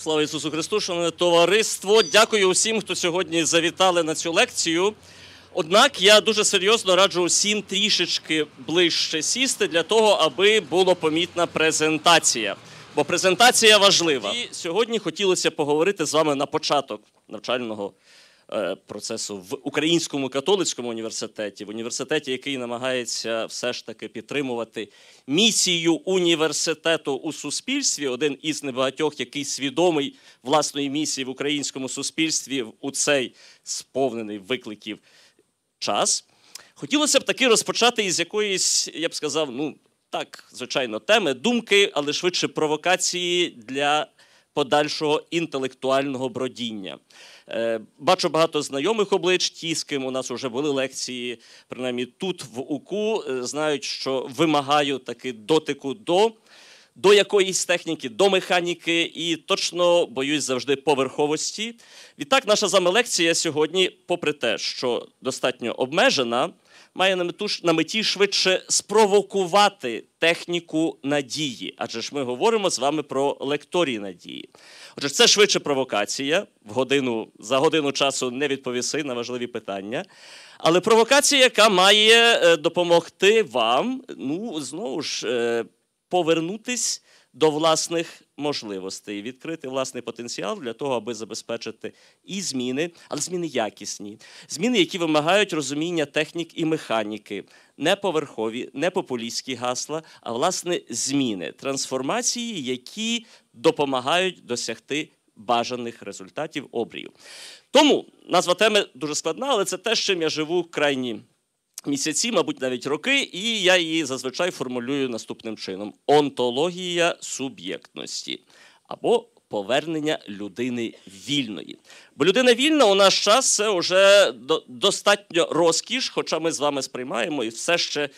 Слава Ісусу Христу, шановне товариство. Дякую усім, хто сьогодні завітали на цю лекцію. Однак я дуже серйозно раджу усім трішечки ближче сісти для того, аби була помітна презентація. Бо презентація важлива. І сьогодні хотілося поговорити з вами на початок навчального Е, процесу в українському католицькому університеті, в університеті, який намагається все ж таки підтримувати місію університету у суспільстві, один із небагатьох, який свідомий власної місії в українському суспільстві у цей сповнений викликів час. Хотілося б таки розпочати із якоїсь, я б сказав, ну так, звичайно, теми, думки, але швидше провокації для подальшого інтелектуального бродіння. Е, бачу багато знайомих облич, ті, з ким у нас вже були лекції, принаймні тут в УКУ, е, знають, що вимагаю таки дотику до. До якоїсь техніки, до механіки і точно боюсь завжди поверховості. Відтак, наша з вами лекція сьогодні, попри те, що достатньо обмежена, має на мету на меті швидше спровокувати техніку надії, адже ж ми говоримо з вами про лекторії надії. Отже, це швидше провокація в годину за годину часу не відповіси на важливі питання. Але провокація, яка має е, допомогти вам, ну знову ж е, повернутись до власних можливостей, відкрити власний потенціал для того, аби забезпечити і зміни, але зміни якісні, зміни, які вимагають розуміння технік і механіки, не поверхові, не популістські гасла, а власне зміни, трансформації, які допомагають досягти. Бажаних результатів обрію. Тому назва теми дуже складна, але це те, чим я живу крайні місяці, мабуть, навіть роки, і я її зазвичай формулюю наступним чином: онтологія суб'єктності або Повернення людини вільної, бо людина вільна у наш час це вже достатньо розкіш, хоча ми з вами сприймаємо і все ще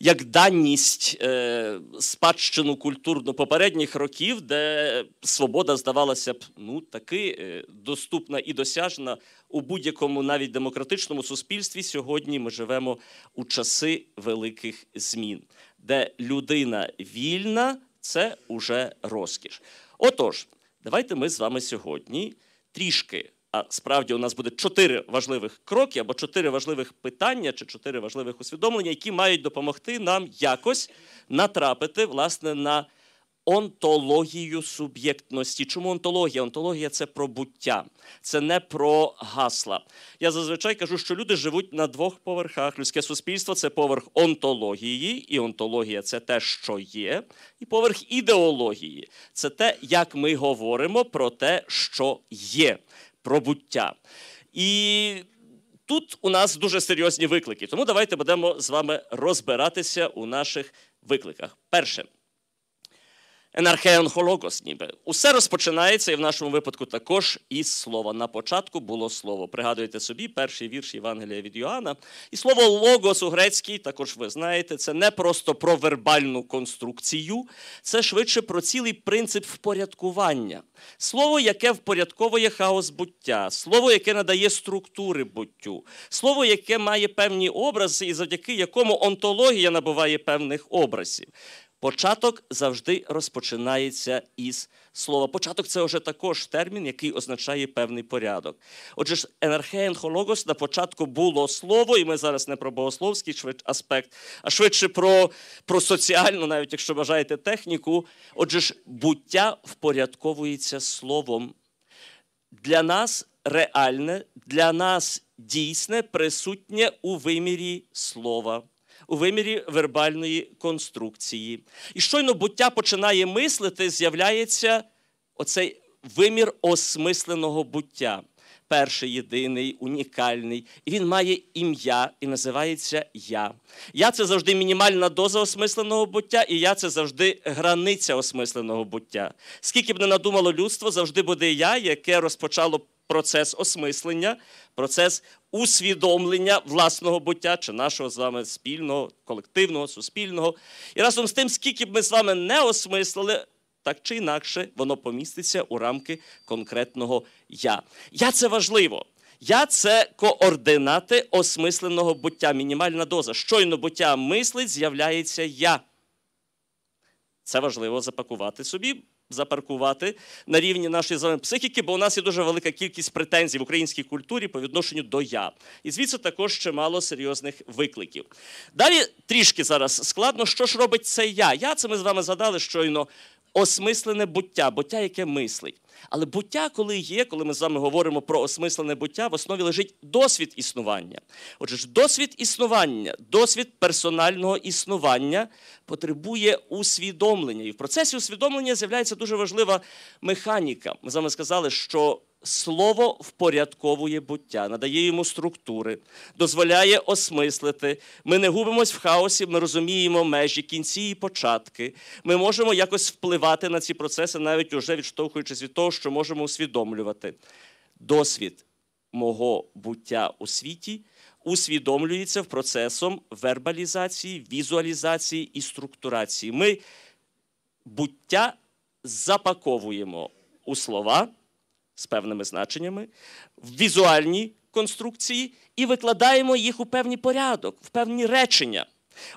як даність е, спадщину культурно попередніх років, де свобода здавалася б ну таки е, доступна і досяжна у будь-якому навіть демократичному суспільстві. Сьогодні ми живемо у часи великих змін, де людина вільна це уже розкіш. Отож, давайте ми з вами сьогодні трішки а справді у нас буде чотири важливих кроки або чотири важливих питання, чи чотири важливих усвідомлення, які мають допомогти нам якось натрапити власне на онтологію суб'єктності. Чому онтологія? Онтологія це про буття, це не про гасла. Я зазвичай кажу, що люди живуть на двох поверхах. Людське суспільство це поверх онтології, і онтологія це те, що є, і поверх ідеології це те, як ми говоримо про те, що є пробуття. І тут у нас дуже серйозні виклики. Тому давайте будемо з вами розбиратися у наших викликах. Перше енархеон холокос, ніби усе розпочинається і в нашому випадку також із слова. На початку було слово. Пригадуйте собі перший вірш Євангелія від Йоанна. І слово логос у грецькій, також ви знаєте, це не просто про вербальну конструкцію, це швидше про цілий принцип впорядкування. Слово, яке впорядковує хаос буття, слово, яке надає структури буттю, слово, яке має певні образи, і завдяки якому онтологія набуває певних образів. Початок завжди розпочинається із слова. Початок це вже також термін, який означає певний порядок. Отже, ж енхологос на початку було слово, і ми зараз не про богословський аспект, а швидше про про соціальну, навіть якщо бажаєте техніку. Отже, ж буття впорядковується словом. Для нас реальне, для нас дійсне, присутнє у вимірі слова у вимірі вербальної конструкції. І щойно буття починає мислити, з'являється оцей вимір осмисленого буття. Перший єдиний, унікальний, і він має ім'я і називається Я. Я це завжди мінімальна доза осмисленого буття, і я це завжди границя осмисленого буття. Скільки б не надумало людство, завжди буде я, яке розпочало процес осмислення, процес усвідомлення власного буття чи нашого з вами спільного, колективного, суспільного. І разом з тим, скільки б ми з вами не осмислили, так чи інакше воно поміститься у рамки конкретного я. Я це важливо. Я це координати осмисленого буття, мінімальна доза. Щойно буття мислить, з'являється я. Це важливо запакувати собі запаркувати на рівні нашої з психіки, бо у нас є дуже велика кількість претензій в українській культурі по відношенню до я. І звідси також чимало серйозних викликів. Далі трішки зараз складно, що ж робить це я. Я це ми з вами згадали щойно осмислене буття, буття, яке мислить. Але буття, коли є, коли ми з вами говоримо про осмислене буття, в основі лежить досвід існування. Отже, ж досвід існування, досвід персонального існування потребує усвідомлення. І в процесі усвідомлення з'являється дуже важлива механіка. Ми з вами сказали, що Слово впорядковує буття, надає йому структури, дозволяє осмислити. Ми не губимось в хаосі, ми розуміємо межі, кінці і початки. Ми можемо якось впливати на ці процеси, навіть уже відштовхуючись від того, що можемо усвідомлювати. Досвід мого буття у світі усвідомлюється в процесом вербалізації, візуалізації і структурації. Ми буття запаковуємо у слова з певними значеннями, в візуальні конструкції і викладаємо їх у певний порядок, в певні речення.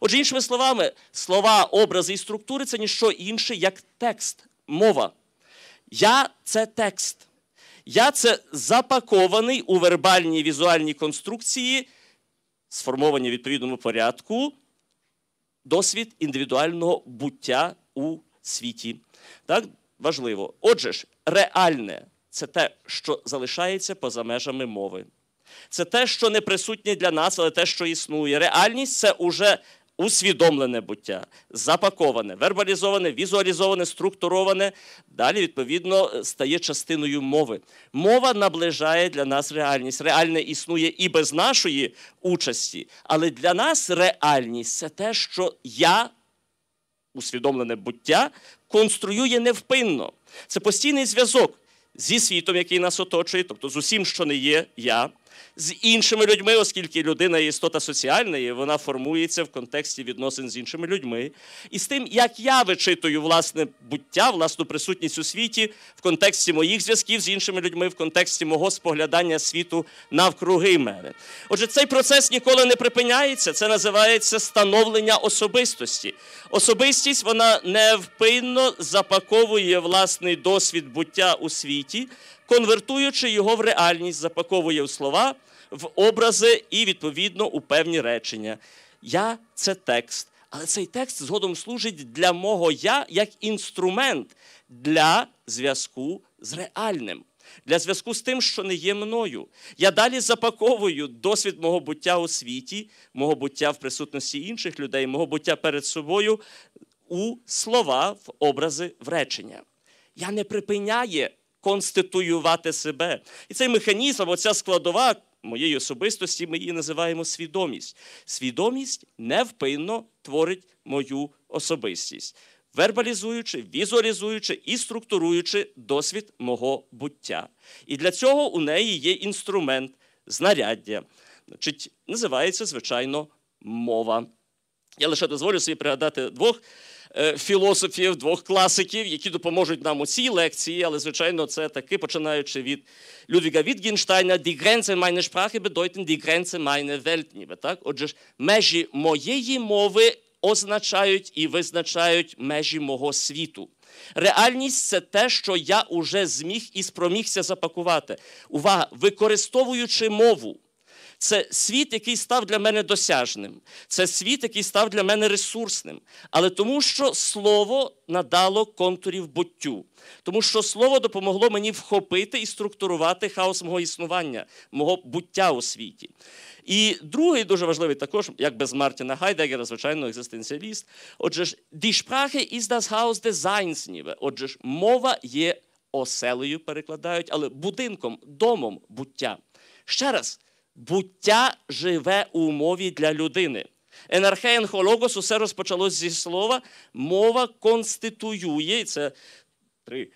Отже, іншими словами, слова, образи і структури це ніщо інше, як текст, мова. Я це текст. Я це запакований у вербальні і візуальні конструкції, сформовані в відповідному порядку, досвід індивідуального буття у світі. Так, важливо. Отже ж, реальне, це те, що залишається поза межами мови. Це те, що не присутнє для нас, але те, що існує. Реальність це уже усвідомлене буття, запаковане, вербалізоване, візуалізоване, структуроване. Далі, відповідно, стає частиною мови. Мова наближає для нас реальність. Реальне існує і без нашої участі, але для нас реальність це те, що я. Усвідомлене буття конструює невпинно. Це постійний зв'язок зі світом, який нас оточує, тобто з усім, що не є я, з іншими людьми, оскільки людина є істота соціальна, і вона формується в контексті відносин з іншими людьми, і з тим, як я вичитую власне буття, власну присутність у світі в контексті моїх зв'язків з іншими людьми, в контексті мого споглядання світу навкруги мене. Отже, цей процес ніколи не припиняється. Це називається становлення особистості. Особистість вона невпинно запаковує власний досвід буття у світі конвертуючи його в реальність, запаковує в слова, в образи і, відповідно, у певні речення. Я це текст. Але цей текст згодом служить для мого я як інструмент для зв'язку з реальним, для зв'язку з тим, що не є мною. Я далі запаковую досвід мого буття у світі, мого буття в присутності інших людей, мого буття перед собою у слова, в образи в речення. Я не припиняю конституювати себе. І цей механізм, оця складова моєї особистості, ми її називаємо свідомість. Свідомість невпинно творить мою особистість, вербалізуючи, візуалізуючи і структуруючи досвід мого буття. І для цього у неї є інструмент знаряддя. Значить, Називається, звичайно, мова. Я лише дозволю собі пригадати двох. Е, філософів, двох класиків, які допоможуть нам у цій лекції, але, звичайно, це таки починаючи від Людвіга Вітгінштайна, «Die Grenze meine Sprache bedeuten die Grenze meine Welt» ніби, так? Отже, межі моєї мови означають і визначають межі мого світу. Реальність це те, що я уже зміг і спромігся запакувати. Увага, використовуючи мову. Це світ, який став для мене досяжним, це світ, який став для мене ресурсним, але тому, що слово надало контурів буттю, тому що слово допомогло мені вхопити і структурувати хаос мого існування, мого буття у світі. І другий дуже важливий, також як без Мартіна Гайдегера, звичайно, екзистенціаліст. Отже, ж Sprache із das Haus des Отже, ж мова є оселею, перекладають, але будинком, домом буття. Ще раз буття живе у мові для людини. Енархеєнхо Хологос усе розпочалось зі слова. Мова конституює, і це три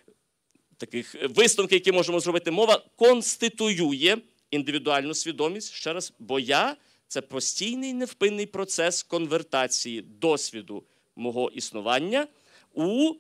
таких висновки, які можемо зробити. Мова конституює індивідуальну свідомість. Ще раз, бо я це постійний невпинний процес конвертації досвіду мого існування у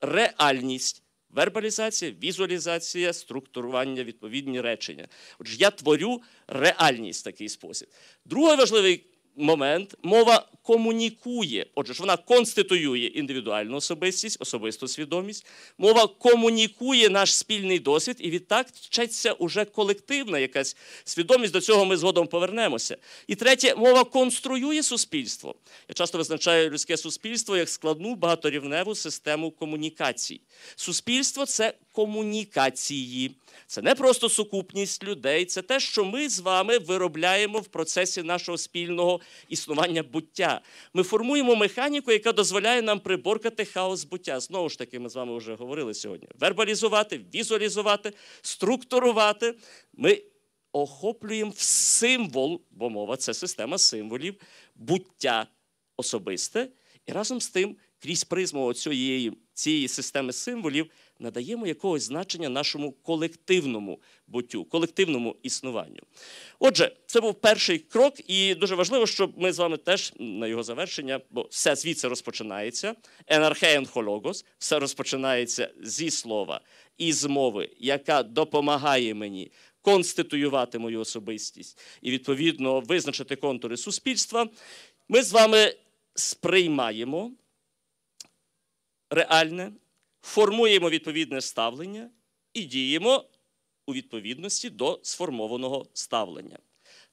реальність. Вербалізація, візуалізація, структурування, відповідні речення. Отже, я творю реальність в такий спосіб. Другий важливий момент мова комунікує. Отже, ж вона конституює індивідуальну особистість, особисту свідомість. Мова комунікує наш спільний досвід, і відтак вчеться уже колективна якась свідомість. До цього ми згодом повернемося. І третє, мова конструює суспільство. Я часто визначаю людське суспільство як складну багаторівневу систему комунікацій. Суспільство це комунікації. Це не просто сукупність людей, це те, що ми з вами виробляємо в процесі нашого спільного існування буття. Ми формуємо механіку, яка дозволяє нам приборкати хаос буття. Знову ж таки, ми з вами вже говорили сьогодні: вербалізувати, візуалізувати, структурувати. Ми охоплюємо в символ, бо мова це система символів, буття особисте, і разом з тим, крізь призму цієї, цієї системи символів надаємо якогось значення нашому колективному буттю, колективному існуванню. Отже, це був перший крок, і дуже важливо, щоб ми з вами теж на його завершення, бо все звідси розпочинається. Енархеєн хологос, все розпочинається зі слова і з мови, яка допомагає мені. Конституювати мою особистість і відповідно визначити контури суспільства, ми з вами сприймаємо реальне формуємо відповідне ставлення і діємо у відповідності до сформованого ставлення.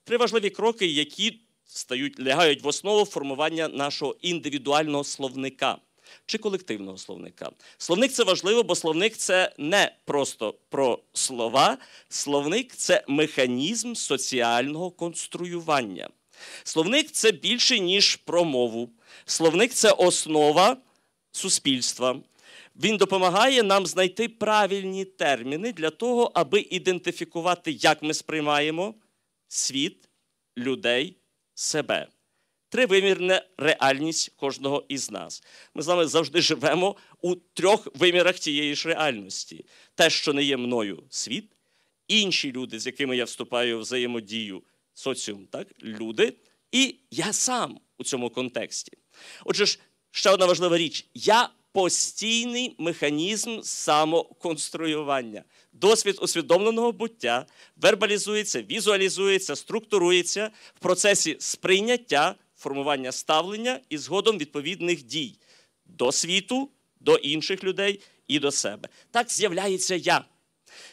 Три важливі кроки, які стають, лягають в основу формування нашого індивідуального словника чи колективного словника. Словник це важливо, бо словник це не просто про слова, словник це механізм соціального конструювання. Словник це більше, ніж про мову. Словник це основа суспільства. Він допомагає нам знайти правильні терміни для того, аби ідентифікувати, як ми сприймаємо світ, людей, себе. Тривимірна реальність кожного із нас. Ми з вами завжди живемо у трьох вимірах цієї ж реальності: те, що не є мною світ, інші люди, з якими я вступаю в взаємодію, соціум, так, люди, і я сам у цьому контексті. Отже, ж, ще одна важлива річ: я постійний механізм самоконструювання. Досвід усвідомленого буття вербалізується, візуалізується, структурується в процесі сприйняття, формування ставлення і згодом відповідних дій до світу, до інших людей і до себе. Так з'являється я.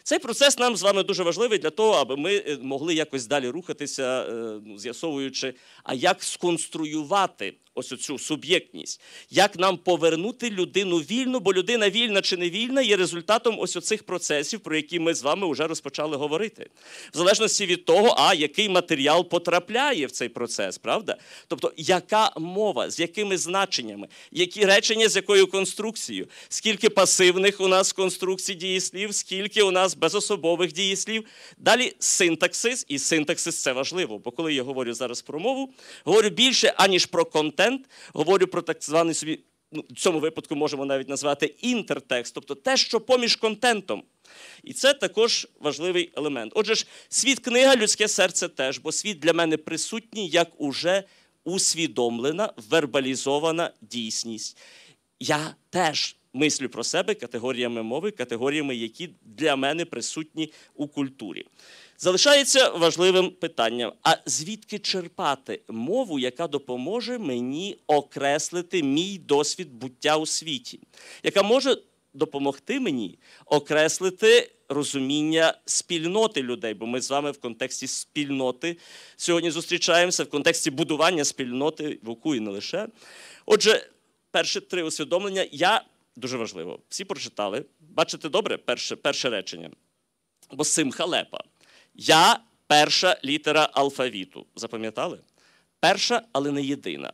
Цей процес нам з вами дуже важливий для того, аби ми е, могли якось далі рухатися, е, ну, з'ясовуючи, а як сконструювати ось цю суб'єктність, як нам повернути людину вільну, бо людина вільна чи не вільна є результатом ось оцих процесів, про які ми з вами вже розпочали говорити. В залежності від того, а який матеріал потрапляє в цей процес, правда? Тобто, яка мова, з якими значеннями, які речення, з якою конструкцією, скільки пасивних у нас конструкцій дієслів, скільки у нас безособових дієслів. Далі синтаксис, і синтаксис це важливо, бо коли я говорю зараз про мову, говорю більше аніж про контекст контент. Говорю про так званий собі, ну, в цьому випадку можемо навіть назвати інтертекст, тобто те, що поміж контентом. І це також важливий елемент. Отже, ж, світ книга, людське серце теж, бо світ для мене присутній як уже усвідомлена, вербалізована дійсність. Я теж мислю про себе категоріями мови, категоріями, які для мене присутні у культурі. Залишається важливим питанням: а звідки черпати мову, яка допоможе мені окреслити мій досвід буття у світі, яка може допомогти мені окреслити розуміння спільноти людей? Бо ми з вами в контексті спільноти сьогодні зустрічаємося, в контексті будування спільноти в УКУ і не лише. Отже, перші три усвідомлення я дуже важливо. Всі прочитали. Бачите добре перше, перше речення? Бо сим халепа. Я перша літера алфавіту. Запам'ятали? Перша, але не єдина.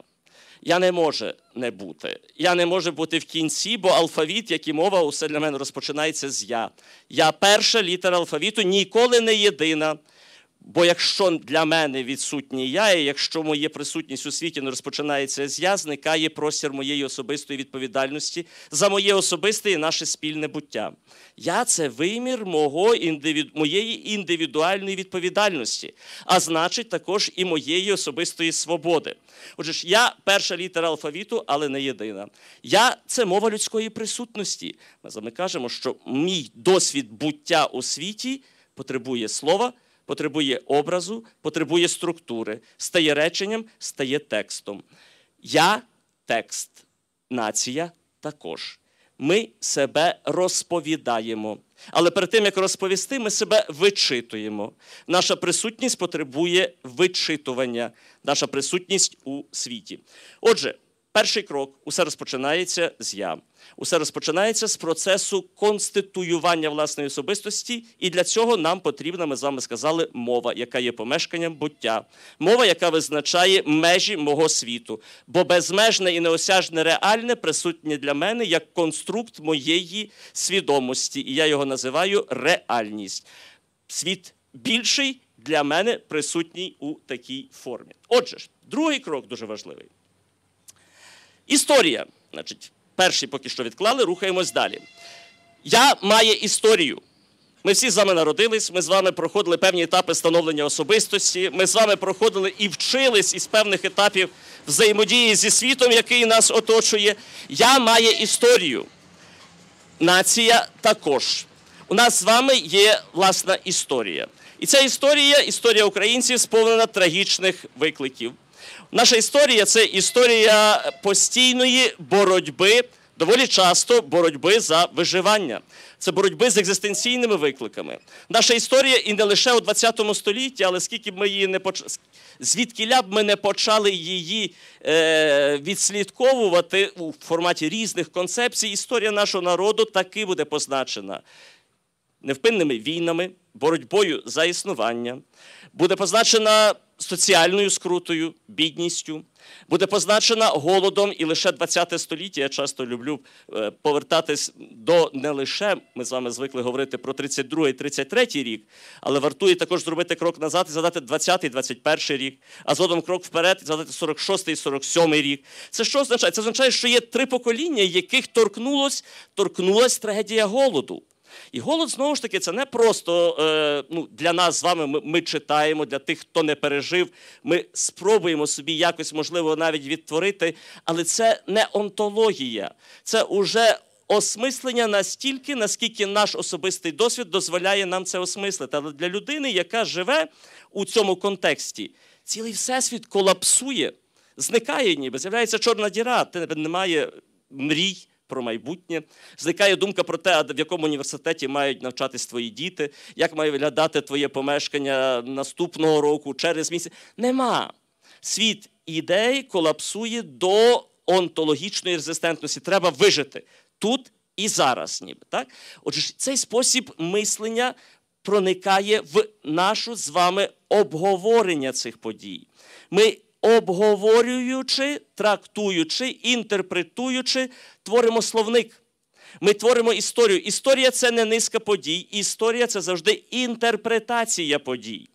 Я не можу не бути. Я не можу бути в кінці, бо алфавіт, як і мова, усе для мене розпочинається з я. Я перша літера алфавіту, ніколи не єдина. Бо якщо для мене відсутнє я, і якщо моя присутність у світі не розпочинається з я, зникає простір моєї особистої відповідальності за моє особисте і наше спільне буття. Я це вимір мого індивіду... моєї індивідуальної відповідальності, а значить, також і моєї особистої свободи. Отже, ж, я перша літера алфавіту, але не єдина. Я це мова людської присутності. Ми кажемо, що мій досвід буття у світі потребує слова потребує образу, потребує структури, стає реченням, стає текстом. Я текст, нація також. Ми себе розповідаємо. Але перед тим, як розповісти, ми себе вичитуємо. Наша присутність потребує вичитування, наша присутність у світі. Отже, Перший крок усе розпочинається з я. Усе розпочинається з процесу конституювання власної особистості, і для цього нам потрібна, ми з вами сказали, мова, яка є помешканням буття, мова, яка визначає межі мого світу, бо безмежне і неосяжне реальне присутнє для мене як конструкт моєї свідомості, і я його називаю реальність. Світ більший для мене присутній у такій формі. Отже, другий крок дуже важливий. Історія. Значить, перший поки що відклали, рухаємось далі. Я маю історію. Ми всі з вами народились, ми з вами проходили певні етапи становлення особистості. Ми з вами проходили і вчились із певних етапів взаємодії зі світом, який нас оточує. Я маю історію. Нація також. У нас з вами є власна історія. І ця історія, історія українців, сповнена трагічних викликів. Наша історія це історія постійної боротьби, доволі часто боротьби за виживання, це боротьби з екзистенційними викликами. Наша історія і не лише у ХХ столітті, але скільки б ми її не поч... звідки б ми не почали її е... відслідковувати у форматі різних концепцій, історія нашого народу таки буде позначена. Невпинними війнами, боротьбою за існування буде позначена соціальною скрутою, бідністю, буде позначена голодом, і лише 20-те століття. Я часто люблю е, повертатись до не лише ми з вами звикли говорити про 32-й, 33-й рік, але вартує також зробити крок назад і задати 20-й, 21-й рік, а згодом крок вперед і задати 46-й, 47-й рік. Це що означає? Це означає, що є три покоління, яких торкнулось, торкнулась трагедія голоду. І голод знову ж таки це не просто е, ну, для нас з вами. Ми, ми читаємо, для тих, хто не пережив. Ми спробуємо собі якось, можливо, навіть відтворити, але це не онтологія, це уже. Осмислення настільки, наскільки наш особистий досвід дозволяє нам це осмислити. Але для людини, яка живе у цьому контексті, цілий всесвіт колапсує, зникає, ніби з'являється чорна діра, тебе немає мрій, про майбутнє, зникає думка про те, в якому університеті мають навчатись твої діти, як має виглядати твоє помешкання наступного року, через місяць. Нема. Світ ідей колапсує до онтологічної резистентності. Треба вижити тут і зараз, ніби так. Отже, цей спосіб мислення проникає в нашу з вами обговорення цих подій. Ми обговорюючи, трактуючи, інтерпретуючи, творимо словник. Ми творимо історію. Історія це не низка подій, історія це завжди інтерпретація подій.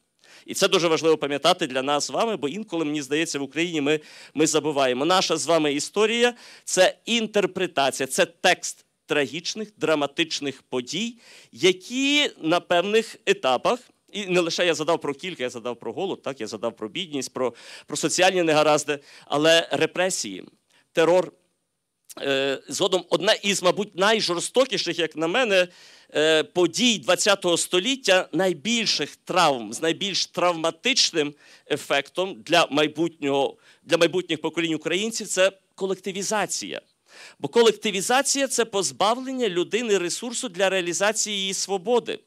І це дуже важливо пам'ятати для нас з вами, бо інколи, мені здається, в Україні ми ми забуваємо. Наша з вами історія це інтерпретація, це текст трагічних, драматичних подій, які на певних етапах і не лише я задав про кілька, я задав про голод, так, я задав про бідність, про про соціальні негаразди, але репресії, терор. Е, згодом одна із, мабуть, найжорстокіших, як на мене, е, подій ХХ століття найбільших травм з найбільш травматичним ефектом для майбутнього, для майбутніх поколінь українців це колективізація. Бо колективізація це позбавлення людини ресурсу для реалізації її свободи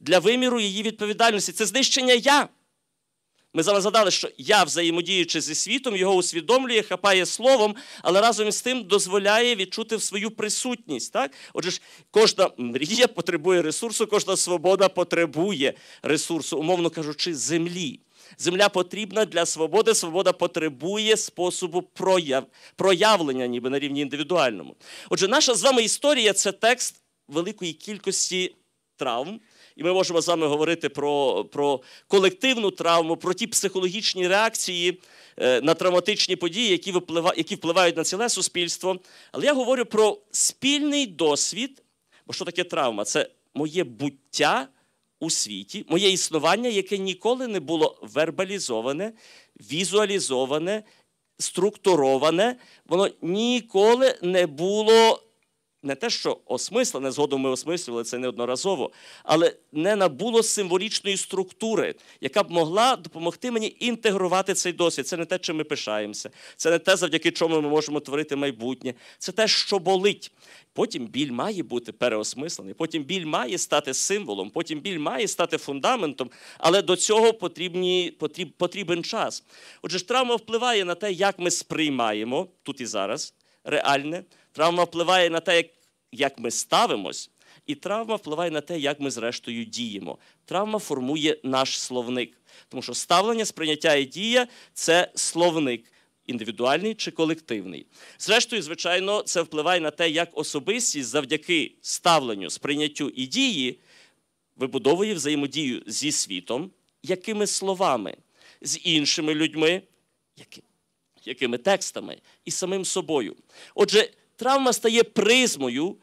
для виміру її відповідальності. Це знищення я. Ми зараз згадали, що я, взаємодіючи зі світом, його усвідомлює, хапає словом, але разом з тим дозволяє відчути свою присутність. Так? Отже, ж, кожна мрія потребує ресурсу, кожна свобода потребує ресурсу, умовно кажучи, землі. Земля потрібна для свободи, свобода потребує способу прояв... проявлення, ніби на рівні індивідуальному. Отже, наша з вами історія це текст великої кількості травм. І ми можемо з вами говорити про про колективну травму, про ті психологічні реакції е, на травматичні події, які випливають, які впливають на ціле суспільство. Але я говорю про спільний досвід, бо що таке травма? Це моє буття у світі, моє існування, яке ніколи не було вербалізоване, візуалізоване, структуроване. Воно ніколи не було не те, що осмислене, згодом ми осмислювали це неодноразово, але не набуло символічної структури, яка б могла допомогти мені інтегрувати цей досвід. Це не те, чим ми пишаємося, це не те, завдяки чому ми можемо творити майбутнє. Це те, що болить. Потім біль має бути переосмислений, потім біль має стати символом, потім біль має стати фундаментом, але до цього потрібні, потріб, потрібен час. Отже, ж травма впливає на те, як ми сприймаємо тут і зараз реальне. Травма впливає на те, як ми ставимось, і травма впливає на те, як ми зрештою діємо. Травма формує наш словник, тому що ставлення, сприйняття і дія це словник. Індивідуальний чи колективний. Зрештою, звичайно, це впливає на те, як особистість завдяки ставленню, сприйняттю і дії вибудовує взаємодію зі світом, якими словами, з іншими людьми, якими текстами і самим собою. Отже, травма стає призмою,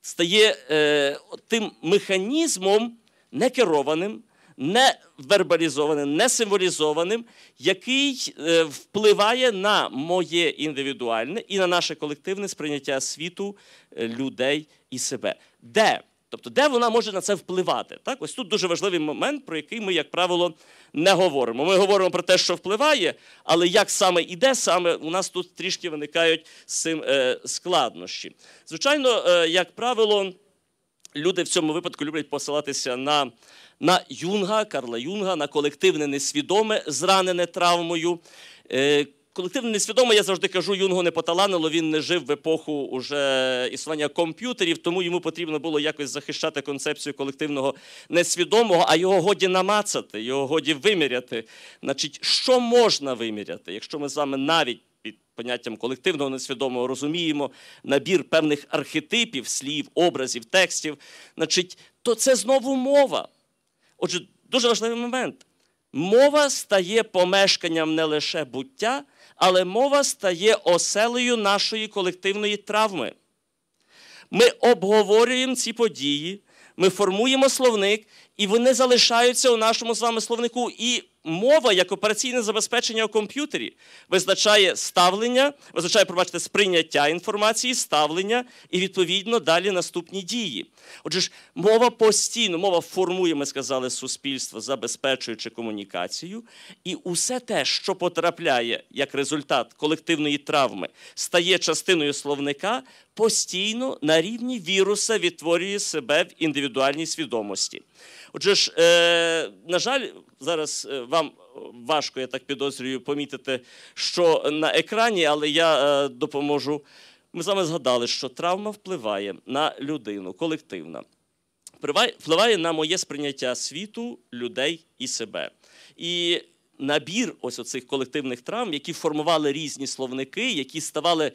стає е, тим механізмом некерованим, не вербалізованим, не символізованим, який е, впливає на моє індивідуальне і на наше колективне сприйняття світу е, людей і себе. Де Тобто, де вона може на це впливати? Так, ось тут дуже важливий момент, про який ми, як правило, не говоримо. Ми говоримо про те, що впливає, але як саме і саме у нас тут трішки виникають з цим е, складнощі. Звичайно, е, як правило, люди в цьому випадку люблять посилатися на. На Юнга, Карла Юнга, на колективне несвідоме, зранене травмою. Е, Колективне несвідомо, я завжди кажу, юнгу не поталанило, він не жив в епоху уже існування комп'ютерів, тому йому потрібно було якось захищати концепцію колективного несвідомого, а його годі намацати, його годі виміряти. Значить, що можна виміряти, якщо ми з вами навіть під поняттям колективного несвідомого розуміємо набір певних архетипів, слів, образів, текстів, значить, то це знову мова. Отже, дуже важливий момент. Мова стає помешканням не лише буття але мова стає оселею нашої колективної травми. Ми обговорюємо ці події, ми формуємо словник, і вони залишаються у нашому з вами словнику. І мова як операційне забезпечення у комп'ютері визначає ставлення, визначає, пробачте, сприйняття інформації, ставлення і відповідно далі наступні дії. Отже, ж мова постійно, мова формує, ми сказали, суспільство, забезпечуючи комунікацію, і усе те, що потрапляє як результат колективної травми, стає частиною словника. Постійно на рівні віруса відтворює себе в індивідуальній свідомості. Отже, ж, е, на жаль, зараз е, вам важко, я так підозрюю, помітити, що на екрані, але я е, допоможу. Ми з вами згадали, що травма впливає на людину колективна, впливає на моє сприйняття світу, людей і себе. І набір ось оцих колективних травм, які формували різні словники, які ставали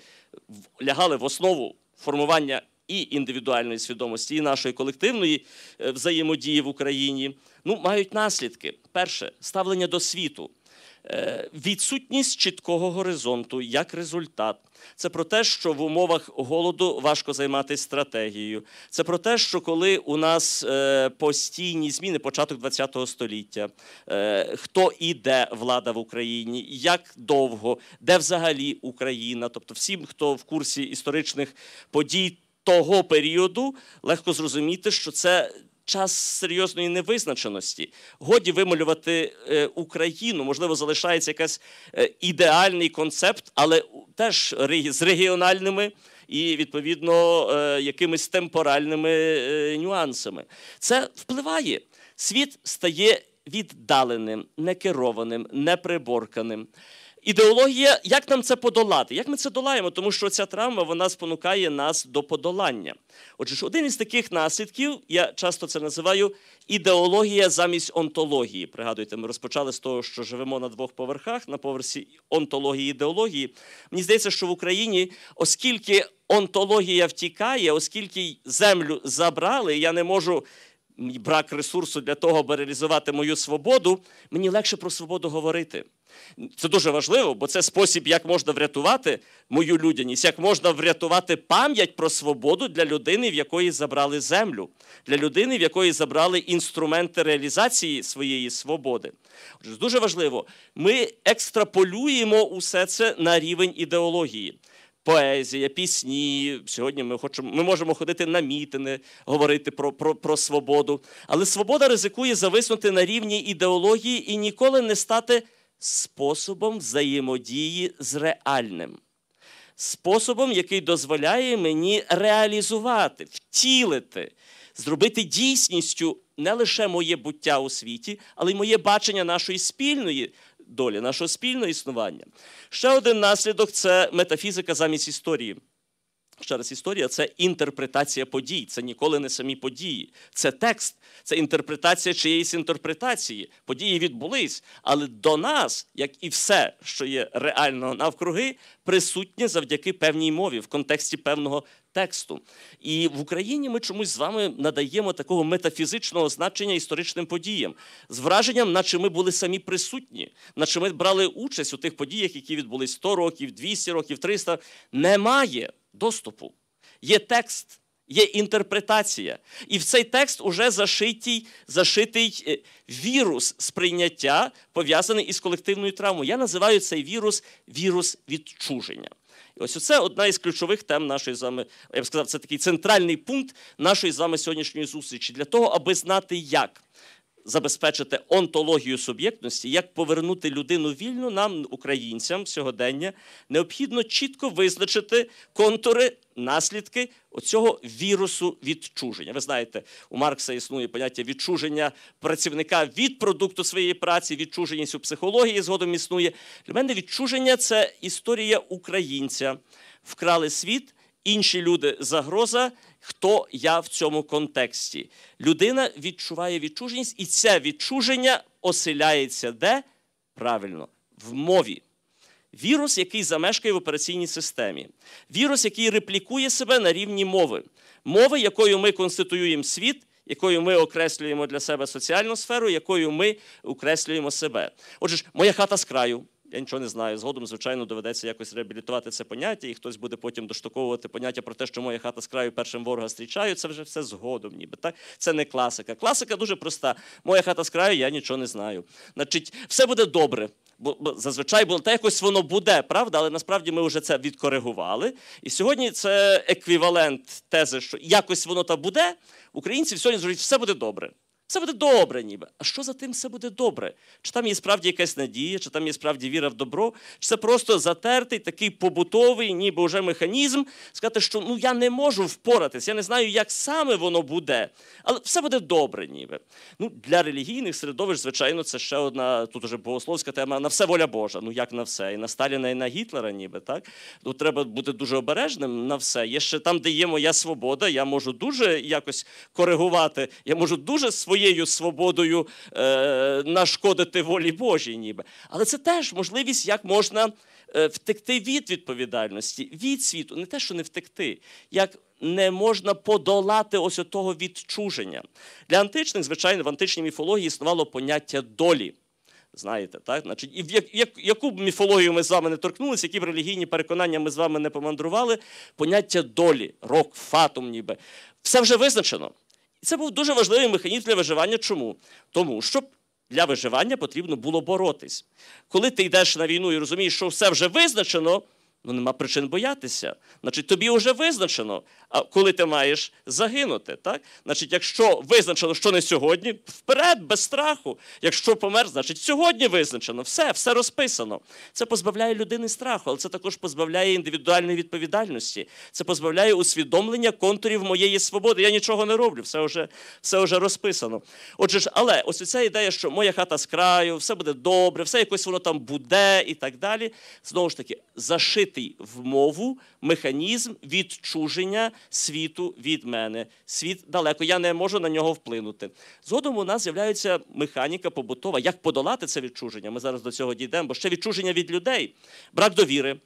лягали в основу формування і індивідуальної свідомості, і нашої колективної е, взаємодії в Україні ну мають наслідки: перше ставлення до світу. Е, відсутність чіткого горизонту як результат це про те, що в умовах голоду важко займатися стратегією. Це про те, що коли у нас е, постійні зміни, початок ХХ століття, хто і де влада в Україні, як довго, де взагалі Україна, тобто всім, хто в курсі історичних подій того періоду, легко зрозуміти, що це. Час серйозної невизначеності. Годі вималювати е, Україну, можливо, залишається якийсь е, ідеальний концепт, але теж з регіональними і, відповідно, е, якимись темпоральними нюансами. Це впливає. Світ стає віддаленим, некерованим, неприборканим. Ідеологія, як нам це подолати? Як ми це долаємо? Тому що ця травма вона спонукає нас до подолання. Отже, ж один із таких наслідків, я часто це називаю ідеологія замість онтології. Пригадуйте, ми розпочали з того, що живемо на двох поверхах на поверсі онтології і ідеології. Мені здається, що в Україні, оскільки онтологія втікає, оскільки землю забрали, я не можу. Брак ресурсу для того, аби реалізувати мою свободу, мені легше про свободу говорити. Це дуже важливо, бо це спосіб, як можна врятувати мою людяність, як можна врятувати пам'ять про свободу для людини, в якої забрали землю, для людини, в якої забрали інструменти реалізації своєї свободи. Дуже важливо, ми екстраполюємо усе це на рівень ідеології. Поезія, пісні. Сьогодні ми хочемо, ми можемо ходити на мітини, говорити про про, про свободу. Але свобода ризикує зависнути на рівні ідеології і ніколи не стати способом взаємодії з реальним, способом, який дозволяє мені реалізувати, втілити, зробити дійсністю не лише моє буття у світі, але й моє бачення нашої спільної. Долі нашого спільного існування. Ще один наслідок це метафізика замість історії. Ще раз історія це інтерпретація подій, це ніколи не самі події. Це текст, це інтерпретація чиєїсь інтерпретації. Події відбулись, але до нас, як і все, що є реально навкруги, присутнє завдяки певній мові в контексті певного тексту. І в Україні ми чомусь з вами надаємо такого метафізичного значення історичним подіям, з враженням, наче ми були самі присутні, наче ми брали участь у тих подіях, які відбулись 100 років, 200 років, 300. Немає доступу. Є текст, є інтерпретація. І в цей текст уже зашитий, зашитий е, вірус сприйняття, пов'язаний із колективною травмою. Я називаю цей вірус вірус відчуження. І ось це одна із ключових тем нашої з вами, я б сказав, це такий центральний пункт нашої з вами сьогоднішньої зустрічі для того, аби знати, як забезпечити онтологію суб'єктності, як повернути людину вільну нам, українцям, сьогодення необхідно чітко визначити контури, наслідки оцього вірусу відчуження. Ви знаєте, у Маркса існує поняття відчуження працівника від продукту своєї праці, відчуженість у психології згодом існує. Для мене відчуження це історія українця. Вкрали світ, інші люди загроза хто я в цьому контексті. Людина відчуває відчуженість, і це відчуження оселяється де? Правильно, в мові. Вірус, який замешкає в операційній системі, вірус, який реплікує себе на рівні мови, мови, якою ми конституюємо світ, якою ми окреслюємо для себе соціальну сферу, якою ми окреслюємо себе. Отже, моя хата з краю. Я нічого не знаю. Згодом, звичайно, доведеться якось реабілітувати це поняття, і хтось буде потім доштоковувати поняття про те, що моя хата з краю першим ворога зустрічаю. Це вже все згодом, ніби так. Це не класика. Класика дуже проста. Моя хата з краю, я нічого не знаю. Значить, все буде добре. Бо, бо зазвичай було та якось воно буде, правда, але насправді ми вже це відкоригували. І сьогодні це еквівалент тези, що якось воно та буде. Українці сьогодні зрозуміють, все буде добре. Все буде добре, ніби. А що за тим все буде добре? Чи там є справді якась надія, чи там є справді віра в добро, чи це просто затертий, такий побутовий, ніби вже механізм, сказати, що ну я не можу впоратись, я не знаю, як саме воно буде, але все буде добре, ніби. Ну, Для релігійних середовищ, звичайно, це ще одна тут уже богословська тема на все воля Божа. Ну як на все, і на Сталіна, і на Гітлера, ніби так. Ну, треба бути дуже обережним на все. Є ще там, де є моя свобода, я можу дуже якось коригувати, я можу дуже свої своєю свободою е, нашкодити волі Божій, ніби. Але це теж можливість, як можна е, втекти від відповідальності, від світу, не те, що не втекти. як не можна подолати ось того відчуження. Для античних, звичайно, в античній міфології існувало поняття долі. Знаєте, так? Значить, і в як, як, яку б міфологію ми з вами не торкнулися, які б релігійні переконання ми з вами не помандрували, поняття долі, рок, фатум, ніби все вже визначено. Це був дуже важливий механізм для виживання. Чому? Тому що для виживання потрібно було боротись. Коли ти йдеш на війну і розумієш, що все вже визначено. Ну, нема причин боятися. Значить, тобі вже визначено, коли ти маєш загинути. Так? Значить, якщо визначено, що не сьогодні, вперед, без страху. Якщо помер, значить сьогодні визначено. Все, все розписано. Це позбавляє людини страху, але це також позбавляє індивідуальної відповідальності. Це позбавляє усвідомлення контурів моєї свободи. Я нічого не роблю, все вже все вже розписано. Отже, ж, але ось ця ідея, що моя хата з краю, все буде добре, все якось воно там буде і так далі. Знову ж таки, зашити вбитий в мову механізм відчуження світу від мене. Світ далеко, я не можу на нього вплинути. Згодом у нас з'являється механіка побутова. Як подолати це відчуження? Ми зараз до цього дійдемо, бо ще відчуження від людей, брак довіри.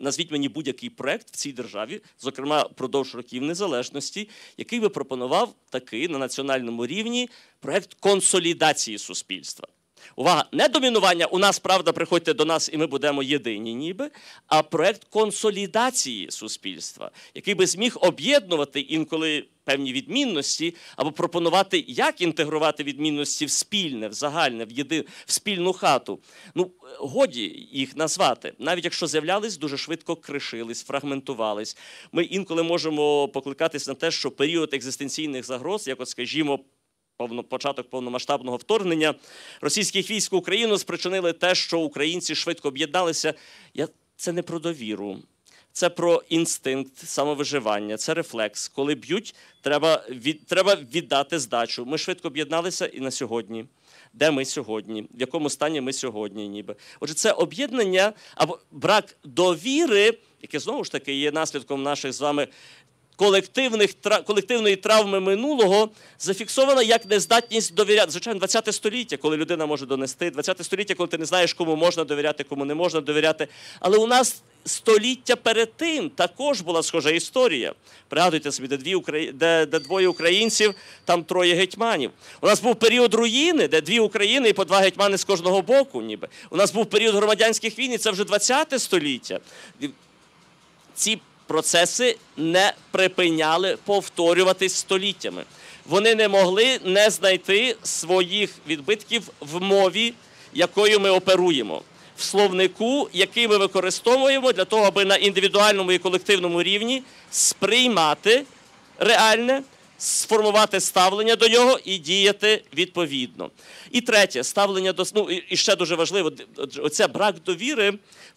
Назвіть мені будь-який проект в цій державі, зокрема впродовж років незалежності, який би пропонував такий на національному рівні проект консолідації суспільства. Увага, не домінування. У нас правда, приходьте до нас, і ми будемо єдині, ніби, а проект консолідації суспільства, який би зміг об'єднувати інколи певні відмінності, або пропонувати, як інтегрувати відмінності в спільне, в загальне, в єди... в спільну хату. Ну годі їх назвати, навіть якщо з'являлись, дуже швидко кришились, фрагментувались. Ми інколи можемо покликатись на те, що період екзистенційних загроз, як от скажімо початок повномасштабного вторгнення російських військ в Україну спричинили те, що українці швидко об'єдналися. Я це не про довіру. Це про інстинкт самовиживання, це рефлекс. Коли б'ють, треба від треба віддати здачу. Ми швидко об'єдналися і на сьогодні. Де ми сьогодні? В якому стані ми сьогодні? Ніби отже, це об'єднання або брак довіри, яке знову ж таки є наслідком наших з вами колективних, колективної травми минулого зафіксована як нездатність довіряти. Звичайно, ХХ століття, коли людина може донести, ХХ століття, коли ти не знаєш, кому можна довіряти, кому не можна довіряти. Але у нас століття перед тим також була схожа історія. Пригадуйте собі, де дві Украї... де, де двоє українців, там троє гетьманів. У нас був період руїни, де дві України і по два гетьмани з кожного боку, ніби. У нас був період громадянських війн, і це вже 20-те століття. Ці процеси не припиняли повторюватись століттями. Вони не могли не знайти своїх відбитків в мові, якою ми оперуємо, в словнику, який ми використовуємо для того, аби на індивідуальному і колективному рівні сприймати реальне. Сформувати ставлення до нього і діяти відповідно. І третє ставлення до ну, і ще дуже важливо: оце брак довіри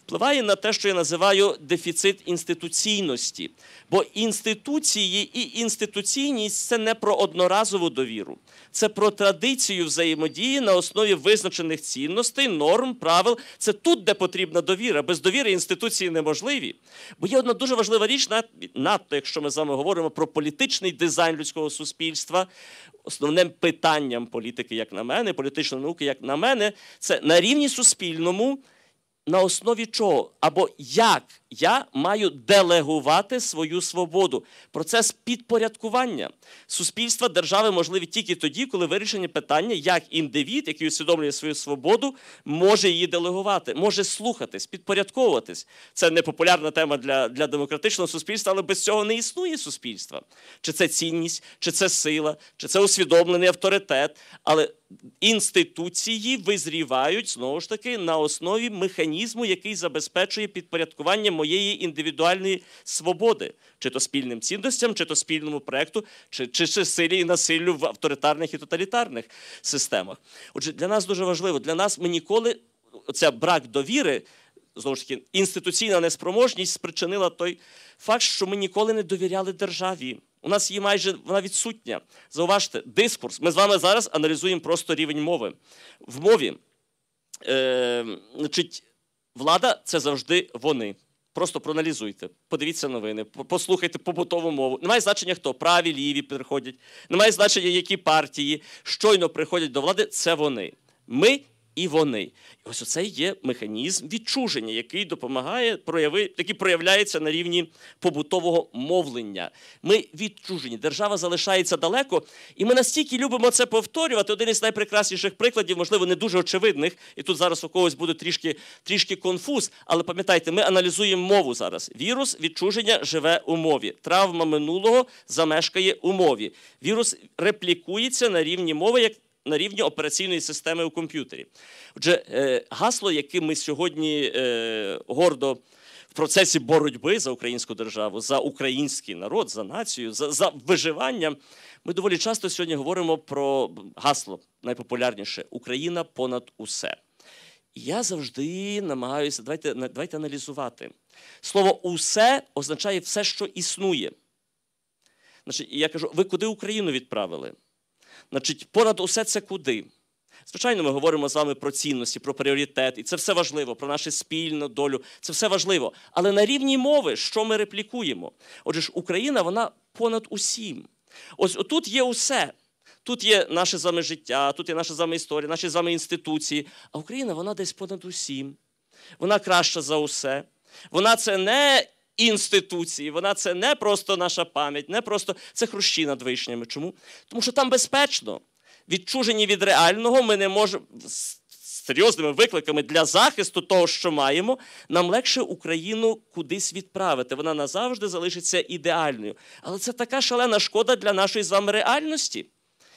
впливає на те, що я називаю дефіцит інституційності. Бо інституції і інституційність це не про одноразову довіру, це про традицію взаємодії на основі визначених цінностей, норм, правил. Це тут, де потрібна довіра. Без довіри інституції неможливі. Бо є одна дуже важлива річ, надто якщо ми з вами говоримо про політичний дизайн людського суспільства. Основним питанням політики, як на мене, політичної науки, як на мене, це на рівні суспільному на основі чого або як я маю делегувати свою свободу. Процес підпорядкування суспільства держави можливі тільки тоді, коли вирішення питання, як індивід, який усвідомлює свою свободу, може її делегувати, може слухатись, підпорядковуватись. Це непопулярна тема для для демократичного суспільства, але без цього не існує суспільства. Чи це цінність, чи це сила, чи це усвідомлений авторитет. Але інституції визрівають знову ж таки на основі механізму, який забезпечує підпорядкування моєї індивідуальної свободи, чи то спільним цінностям, чи то спільному проекту, чи чи, чи силі і насиллю в авторитарних і тоталітарних системах. Отже, для нас дуже важливо, для нас ми ніколи оця брак довіри. Знову ж таки, інституційна неспроможність спричинила той факт, що ми ніколи не довіряли державі. У нас її майже вона відсутня. Зауважте, дискурс. Ми з вами зараз аналізуємо просто рівень мови. В мові, е, значить, влада це завжди вони. Просто проаналізуйте, подивіться новини, послухайте побутову мову. Немає значення, хто праві, ліві приходять, немає значення, які партії щойно приходять до влади. Це вони. Ми і вони. І ось це є механізм відчуження, який допомагає прояви, який проявляється на рівні побутового мовлення. Ми відчужені, держава залишається далеко, і ми настільки любимо це повторювати. Один із найпрекрасніших прикладів, можливо, не дуже очевидних, і тут зараз у когось буде трішки трішки конфуз. Але пам'ятайте, ми аналізуємо мову зараз. Вірус відчуження живе у мові. Травма минулого замешкає у мові. Вірус реплікується на рівні мови. як на рівні операційної системи у комп'ютері. Отже, е, гасло, яке ми сьогодні е, гордо. В процесі боротьби за українську державу, за український народ, за націю, за за виживання. Ми доволі часто сьогодні говоримо про гасло найпопулярніше Україна понад усе. І я завжди намагаюся давайте, давайте аналізувати. Слово усе означає все, що існує. Значить, я кажу, ви куди Україну відправили? Значить, понад усе це куди? Звичайно, ми говоримо з вами про цінності, про пріоритет, і це все важливо, про нашу спільну долю, це все важливо. Але на рівні мови, що ми реплікуємо? Отже, ж Україна, вона понад усім. Ось тут є усе. Тут є наше з вами життя, тут є наша з вами історія, наші з вами інституції. А Україна, вона десь понад усім. Вона краща за усе. Вона це не інституції. Вона це не просто наша пам'ять, не просто це хрущі над вишнями. Чому? Тому що там безпечно. Відчужені від реального, ми не можемо з серйозними викликами для захисту того, що маємо, нам легше Україну кудись відправити. Вона назавжди залишиться ідеальною. Але це така шалена шкода для нашої з вами реальності.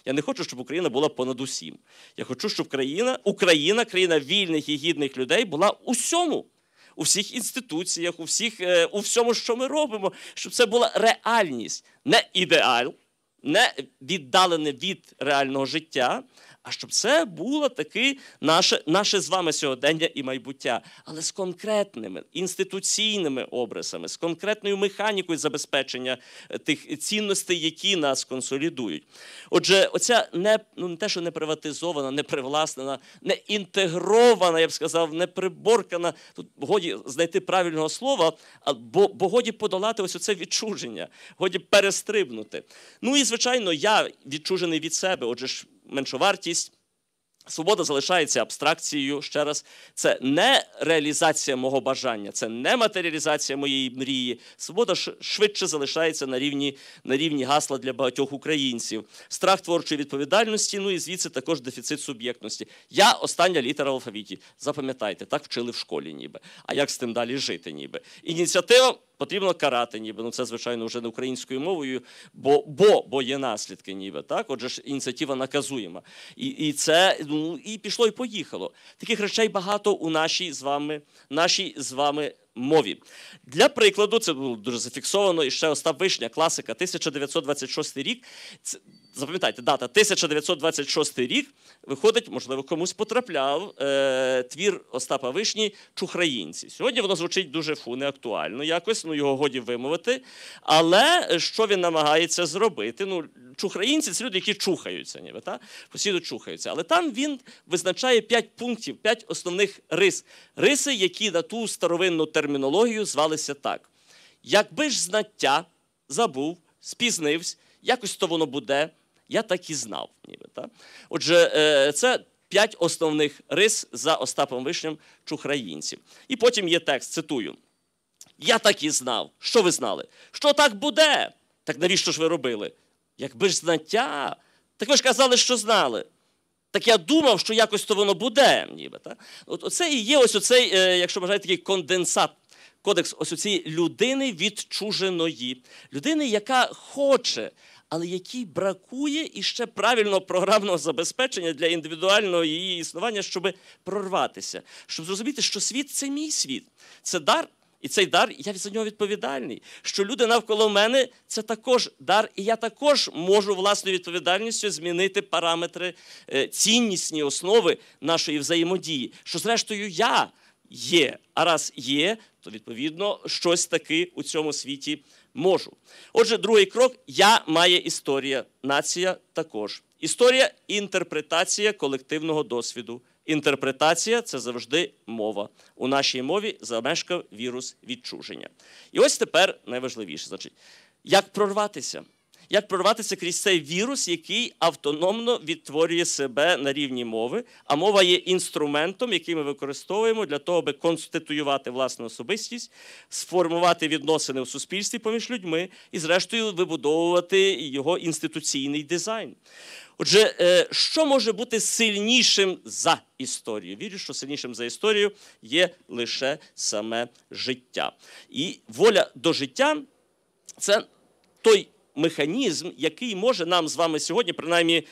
Я не хочу, щоб Україна була понад усім. Я хочу, щоб країна, Україна, країна вільних і гідних людей, була усьому у всіх інституціях, у всіх, е, у всьому, що ми робимо, щоб це була реальність, не ідеал, не віддалене від реального життя, а щоб це було таки наше наше з вами сьогодення і майбуття, але з конкретними інституційними образами, з конкретною механікою забезпечення е, тих цінностей, які нас консолідують. Отже, оця не ну не те, що не приватизована, не привласнена, не інтегрована, я б сказав, не приборкана. Тут годі знайти правильного слова, бо, бо годі подолати ось оце відчуження, годі перестрибнути. Ну і звичайно, я відчужений від себе. Отже ж меншовартість. Свобода залишається абстракцією. Ще раз, це не реалізація мого бажання, це не матеріалізація моєї мрії. Свобода швидше залишається на рівні на рівні гасла для багатьох українців. Страх творчої відповідальності, ну і звідси також дефіцит суб'єктності. Я остання літера в алфавіті. Запам'ятайте, так вчили в школі, ніби. А як з тим далі жити, ніби ініціатива потрібно карати, ніби ну це звичайно вже не українською мовою, бо бо бо є наслідки, ніби так. Отже, ж ініціатива наказуєма, і і це ну і пішло, і поїхало. Таких речей багато у нашій з вами, нашій з вами. Мові для прикладу, це було дуже зафіксовано. І ще Остап Вишня, класика, 1926 рік. Це Запам'ятайте, дата 1926 рік виходить, можливо, комусь потрапляв е, твір Остапа Вишні Чухраїнці. Сьогодні воно звучить дуже фу, неактуально якось, ну його годі вимовити. Але е, що він намагається зробити? Ну, Чухраїнці це люди, які чухаються, ніби та постійно чухаються. Але там він визначає п'ять пунктів, п'ять основних рис. Риси, які на ту старовинну термінологію звалися так: якби ж знаття забув, спізнився. Якось то воно буде, я так і знав, ніби так. Отже, е, це. П'ять основних рис за Остапом Вишнем чухраїнців. І потім є текст, цитую: Я так і знав. Що ви знали? Що так буде? Так навіщо ж ви робили? Якби ж знаття, так ви ж казали, що знали. Так я думав, що якось то воно буде, ніби. Та? От Оце і є ось оцей, е, якщо бажаєте, такий конденсат. Кодекс ось цієї людини відчуженої, людини, яка хоче, але якій бракує іще правильно програмного забезпечення для індивідуального її існування, щоб прорватися, щоб зрозуміти, що світ це мій світ, це дар. І цей дар, я за нього відповідальний. Що люди навколо мене це також дар, і я також можу власною відповідальністю змінити параметри е, ціннісні основи нашої взаємодії. Що, зрештою, я є. А раз є, то відповідно щось таки у цьому світі можу. Отже, другий крок я має історія, нація також. Історія інтерпретація колективного досвіду. Інтерпретація це завжди мова. У нашій мові замешкав вірус відчуження. І ось тепер найважливіше, значить, як прорватися як прорватися крізь цей вірус, який автономно відтворює себе на рівні мови, а мова є інструментом, який ми використовуємо для того, аби конституювати власну особистість, сформувати відносини у суспільстві поміж людьми і, зрештою, вибудовувати його інституційний дизайн. Отже, е, що може бути сильнішим за історію? Вірю, що сильнішим за історію є лише саме життя. І воля до життя це той механізм, який може нам з вами сьогодні, принаймні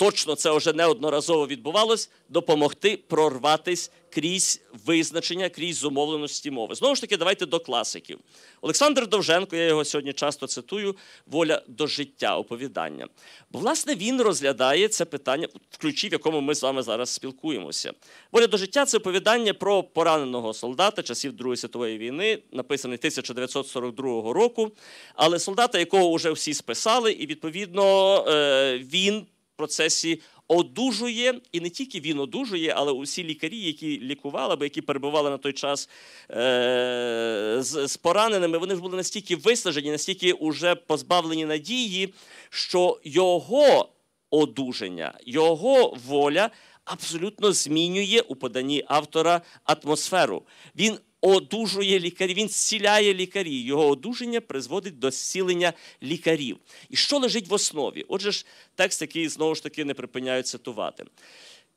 точно це вже неодноразово відбувалось, допомогти прорватися крізь визначення, крізь зумовленості мови. Знову ж таки, давайте до класиків. Олександр Довженко, я його сьогодні часто цитую, воля до життя, оповідання. власне, він розглядає це питання в ключі, в якому ми з вами зараз спілкуємося. Воля до життя це оповідання про пораненого солдата часів Другої світової війни, написаний 1942 року. Але солдата, якого вже всі списали, і відповідно е, він процесі одужує, і не тільки він одужує, але усі лікарі, які лікували або які перебували на той час е- з, з пораненими, вони ж були настільки виснажені, настільки вже позбавлені надії, що його одужання, його воля абсолютно змінює у поданні автора атмосферу. Він одужує лікарів, він зціляє лікарів. Його одужання призводить до зцілення лікарів. І що лежить в основі? Отже ж, текст, який знову ж таки не припиняють цитувати.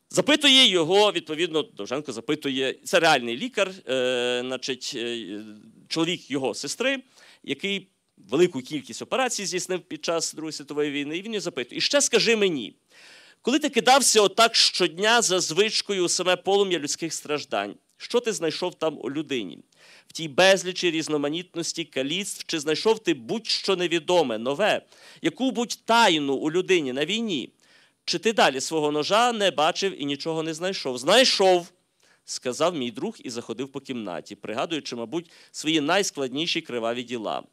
Запитує його, відповідно, Довженко запитує, це реальний лікар, е, значить, е, чоловік його сестри, який велику кількість операцій здійснив під час Другої світової війни, і він його запитує: І ще скажи мені, коли ти кидався отак щодня за звичкою у саме полум'я людських страждань, що ти знайшов там у людині? В тій безлічі різноманітності каліцтв, чи знайшов ти будь-що невідоме, нове, яку будь тайну у людині на війні? Чи ти далі свого ножа не бачив і нічого не знайшов? Знайшов, сказав мій друг і заходив по кімнаті, пригадуючи, мабуть, свої найскладніші криваві діла.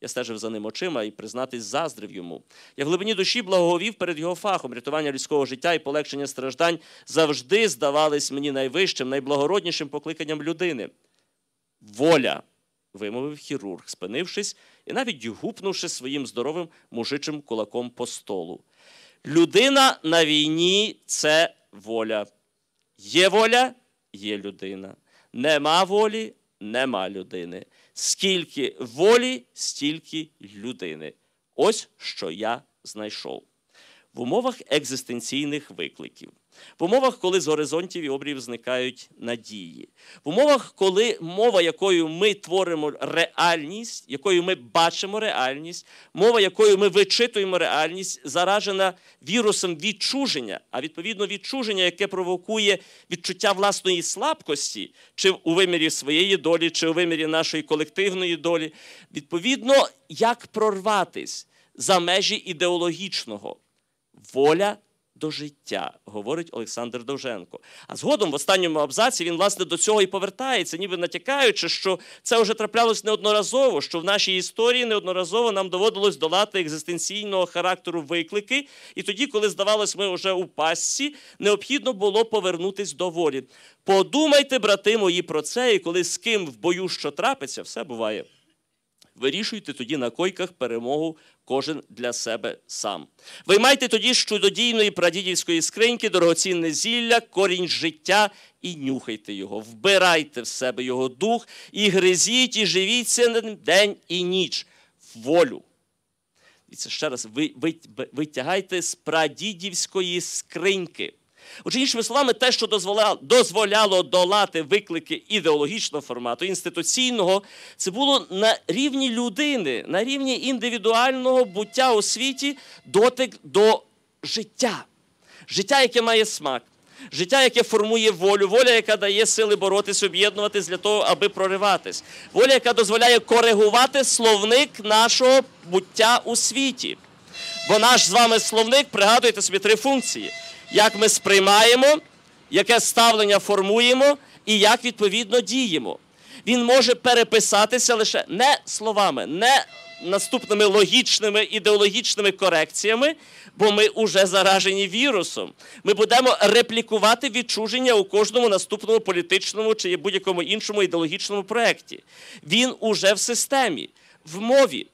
Я стежив за ним очима і признатись заздрив йому. Я в глибині душі благоговів перед його фахом. Рятування людського життя і полегшення страждань завжди здавались мені найвищим, найблагороднішим покликанням людини. Воля. вимовив хірург, спинившись і навіть гупнувши своїм здоровим мужичим кулаком по столу. Людина на війні це воля. Є воля, є людина. Нема волі, нема людини скільки волі, стільки людини. Ось що я знайшов в умовах екзистенційних викликів. В умовах, коли з горизонтів і обрів зникають надії, в умовах, коли мова, якою ми творимо реальність, якою ми бачимо реальність, мова, якою ми вичитуємо реальність, заражена вірусом відчуження, а відповідно відчуження, яке провокує відчуття власної слабкості, чи у вимірі своєї долі, чи у вимірі нашої колективної долі, відповідно, як прорватись за межі ідеологічного воля до життя, говорить Олександр Довженко. А згодом в останньому абзаці він власне до цього і повертається, ніби натякаючи, що це вже траплялось неодноразово, що в нашій історії неодноразово нам доводилось долати екзистенційного характеру виклики. І тоді, коли здавалось, ми вже у пасці, необхідно було повернутись до волі. Подумайте, брати мої, про це, і коли з ким в бою що трапиться, все буває. Вирішуйте тоді на койках перемогу кожен для себе сам. Виймайте тоді з чудодійної прадідівської скриньки, дорогоцінне зілля, корінь життя і нюхайте його, вбирайте в себе його дух і гризіть, і живіться ним день і ніч волю. І це ще раз, ви, ви, витягайте з прадідівської скриньки. Отже, іншими словами, те, що дозволяло, дозволяло долати виклики ідеологічного формату, інституційного, це було на рівні людини, на рівні індивідуального буття у світі дотик до життя, життя, яке має смак. Життя, яке формує волю, воля, яка дає сили боротись, об'єднуватись для того, аби прориватись, воля, яка дозволяє коригувати словник нашого буття у світі. Бо наш з вами словник пригадуйте собі три функції: як ми сприймаємо, яке ставлення формуємо і як відповідно діємо. Він може переписатися лише не словами, не наступними логічними ідеологічними корекціями, бо ми вже заражені вірусом. Ми будемо реплікувати відчуження у кожному наступному політичному чи будь-якому іншому ідеологічному проєкті. Він уже в системі, в мові,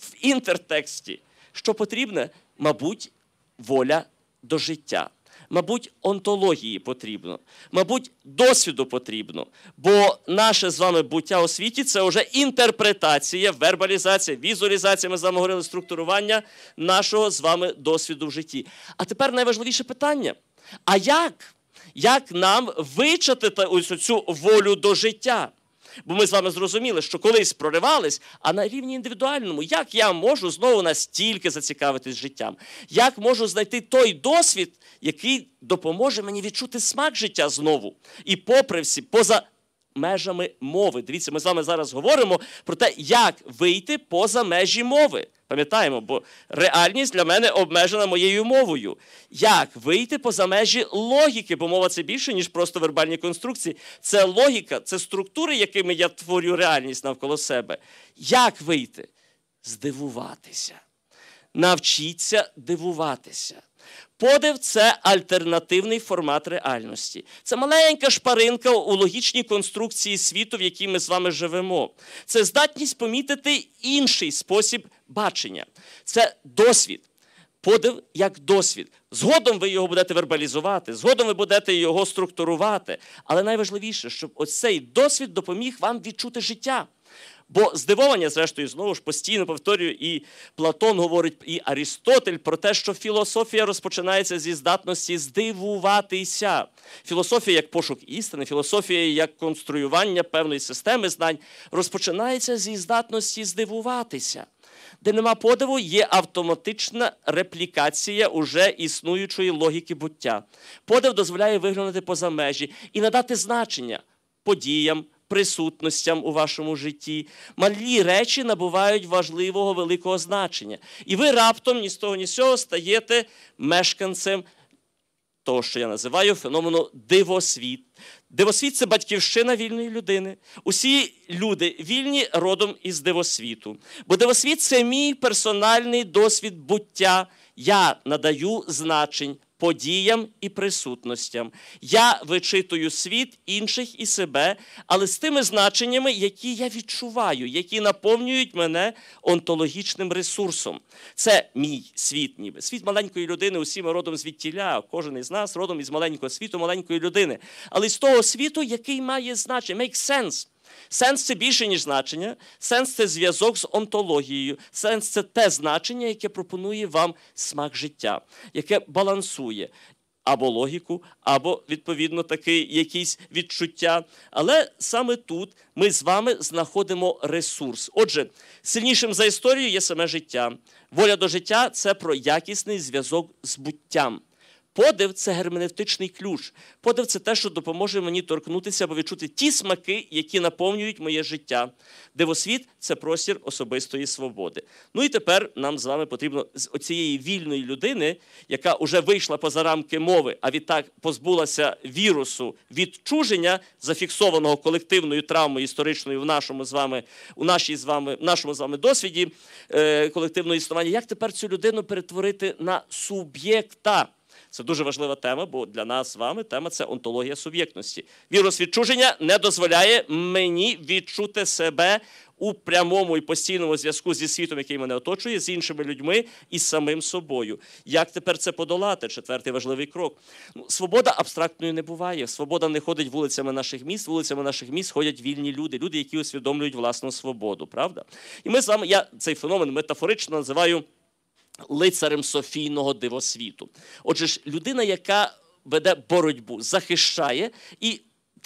в інтертексті. Що потрібне? Мабуть, воля до життя. Мабуть, онтології потрібно, мабуть, досвіду потрібно, бо наше з вами буття у світі це вже інтерпретація, вербалізація, візуалізація. Ми з вами говорили структурування нашого з вами досвіду в житті. А тепер найважливіше питання: а як? Як нам вичати ось цю волю до життя? Бо ми з вами зрозуміли, що колись проривались, а на рівні індивідуальному, як я можу знову настільки зацікавитись життям? Як можу знайти той досвід, який допоможе мені відчути смак життя знову? І попри всі, поза. Межами мови. Дивіться, ми з вами зараз говоримо про те, як вийти поза межі мови. Пам'ятаємо, бо реальність для мене обмежена моєю мовою. Як вийти поза межі логіки? Бо мова це більше, ніж просто вербальні конструкції. Це логіка, це структури, якими я творю реальність навколо себе. Як вийти? Здивуватися. Навчіться дивуватися. Подив це альтернативний формат реальності. Це маленька шпаринка у логічній конструкції світу, в якій ми з вами живемо. Це здатність помітити інший спосіб бачення, це досвід. Подив як досвід. Згодом ви його будете вербалізувати, згодом ви будете його структурувати. Але найважливіше, щоб оцей досвід допоміг вам відчути життя. Бо здивування, зрештою, знову ж постійно повторюю, і Платон говорить, і Арістотель про те, що філософія розпочинається зі здатності здивуватися. Філософія як пошук істини, філософія як конструювання певної системи знань розпочинається зі здатності здивуватися де нема подиву, є автоматична реплікація уже існуючої логіки буття. Подив дозволяє виглянути поза межі і надати значення подіям. Присутностям у вашому житті малі речі набувають важливого великого значення. І ви раптом ні з того, ні з цього стаєте мешканцем того, що я називаю феномену дивосвіт. Дивосвіт це батьківщина вільної людини. Усі люди вільні родом із дивосвіту. Бо дивосвіт це мій персональний досвід буття. Я надаю значень подіям і присутностям. Я вичитую світ інших і себе, але з тими значеннями, які я відчуваю, які наповнюють мене онтологічним ресурсом. Це мій світ, ніби світ маленької людини. Усі ми родом звідтіля, кожен із нас родом із маленького світу, маленької людини, але з того світу, який має значення, make sense. Сенс це більше, ніж значення, сенс це зв'язок з онтологією, сенс це те значення, яке пропонує вам смак життя, яке балансує. Або логіку, або відповідно таки якісь відчуття. Але саме тут ми з вами знаходимо ресурс. Отже, сильнішим за історію є саме життя. Воля до життя це про якісний зв'язок з буттям. Подив це герменевтичний ключ. Подив це те, що допоможе мені торкнутися або відчути ті смаки, які наповнюють моє життя. Дивосвіт це простір особистої свободи. Ну і тепер нам з вами потрібно з оцієї вільної людини, яка вже вийшла поза рамки мови, а відтак позбулася вірусу відчуження, зафіксованого колективною травмою історичною в нашому з вами, у нашій з вами, в нашому з вами досвіді е, колективного існування. Як тепер цю людину перетворити на суб'єкта? Це дуже важлива тема, бо для нас з вами тема це онтологія суб'єктності. Вірус відчуження не дозволяє мені відчути себе у прямому і постійному зв'язку зі світом, який мене оточує, з іншими людьми і самим собою. Як тепер це подолати? Четвертий важливий крок. Ну, свобода абстрактною не буває. Свобода не ходить вулицями наших міст. Вулицями наших міст ходять вільні люди, люди, які усвідомлюють власну свободу. Правда, і ми з вами я цей феномен метафорично називаю лицарем Софійного дивосвіту. Отже, ж людина, яка веде боротьбу, захищає і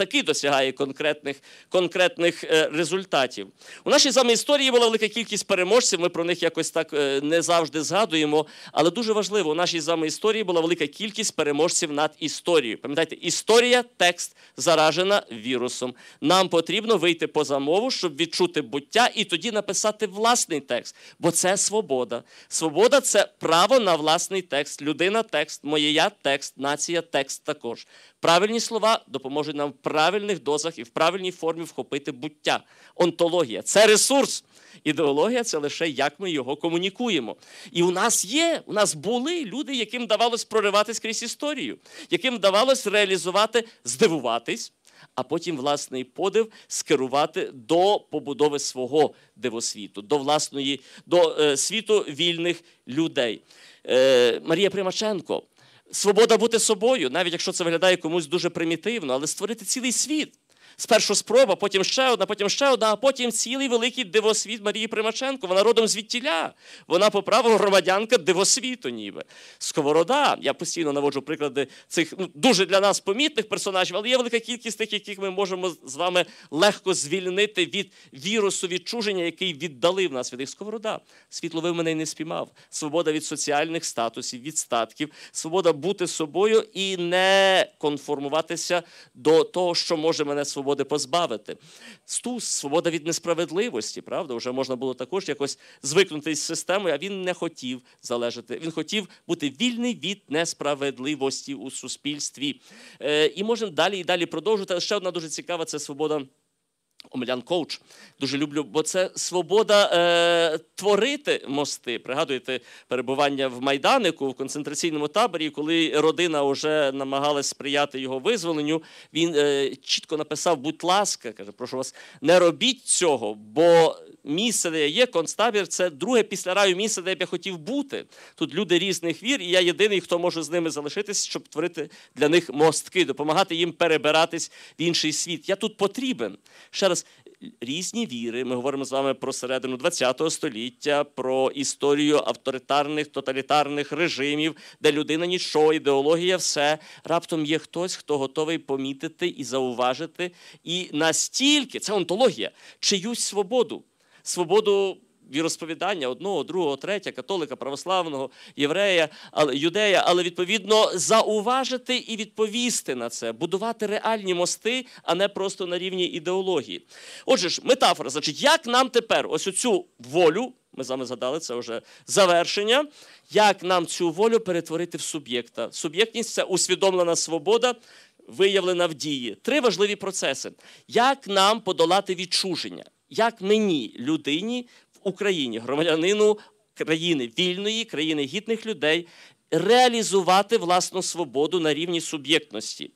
таки досягає конкретних конкретних е, результатів. У нашій з вами історії була велика кількість переможців. Ми про них якось так е, не завжди згадуємо. Але дуже важливо, у нашій з вами історії була велика кількість переможців над історією. Пам'ятаєте, історія, текст заражена вірусом. Нам потрібно вийти поза мову, щоб відчути буття, і тоді написати власний текст, бо це свобода. Свобода це право на власний текст. Людина, текст, моє я, текст, нація, текст також. Правильні слова допоможуть нам правильних дозах і в правильній формі вхопити буття. Онтологія це ресурс. Ідеологія це лише як ми його комунікуємо. І у нас є, у нас були люди, яким давалось прориватись крізь історію, яким давалось реалізувати, здивуватись, а потім власний подив скерувати до побудови свого дивосвіту, до власної, до е, світу вільних людей. Е, Марія Примаченко Свобода бути собою, навіть якщо це виглядає комусь дуже примітивно, але створити цілий світ, Спершу спроба, потім ще одна, потім ще одна, а потім цілий великий дивосвіт Марії Примаченко. Вона родом звідтіля. Вона по праву громадянка дивосвіту, ніби. Сковорода. Я постійно наводжу приклади цих ну, дуже для нас помітних персонажів, але є велика кількість тих, яких ми можемо з вами легко звільнити від вірусу відчуження, який віддалив нас від їх сковорода. Світ мене й не спіймав. Свобода від соціальних статусів, від статків, свобода бути собою і не конформуватися до того, що може мене свобода свободи позбавити. Стул свобода від несправедливості, правда, вже можна було також якось звикнути з системою, а він не хотів залежати. Він хотів бути вільний від несправедливості у суспільстві. Е, і можемо далі і далі продовжувати. ще одна дуже цікава це свобода. Омелян Коуч дуже люблю, бо це свобода е, творити мости. Пригадуєте перебування в майданику в концентраційному таборі, коли родина вже намагалась сприяти його визволенню. Він е, чітко написав: будь ласка, каже, прошу вас, не робіть цього, бо місце, де я є, концтабір це друге після раю місце, де б я хотів бути. Тут люди різних вір, і я єдиний, хто може з ними залишитись, щоб творити для них мостки, допомагати їм перебиратись в інший світ. Я тут потрібен. Ще раз різні віри. Ми говоримо з вами про середину ХХ століття, про історію авторитарних тоталітарних режимів, де людина нічого, ідеологія, все раптом є хтось, хто готовий помітити і зауважити. І настільки це онтологія, чиюсь свободу свободу віросповідання одного, другого, третього, католика, православного, єврея, юдея, але відповідно зауважити і відповісти на це, будувати реальні мости, а не просто на рівні ідеології. Отже ж, метафора, значить, як нам тепер ось цю волю, ми з вами згадали це вже завершення, як нам цю волю перетворити в суб'єкта. Суб'єктність це усвідомлена свобода. Виявлена в дії три важливі процеси: як нам подолати відчуження, як мені, людині в Україні, громадянину країни вільної, країни гідних людей, реалізувати власну свободу на рівні суб'єктності.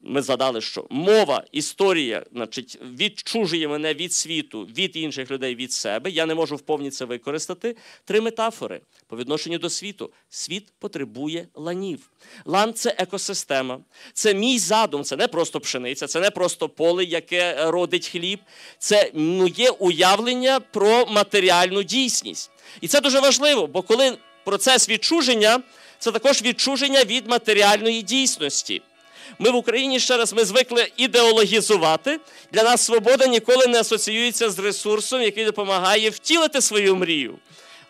Ми згадали, що мова, історія, значить, відчужує мене від світу, від інших людей, від себе. Я не можу вповні це використати. Три метафори по відношенню до світу. Світ потребує ланів. Лан це екосистема, це мій задум, це не просто пшениця, це не просто поле, яке родить хліб, це моє уявлення про матеріальну дійсність. І це дуже важливо, бо коли процес відчуження, це також відчуження від матеріальної дійсності. Ми в Україні ще раз ми звикли ідеологізувати. Для нас свобода ніколи не асоціюється з ресурсом, який допомагає втілити свою мрію.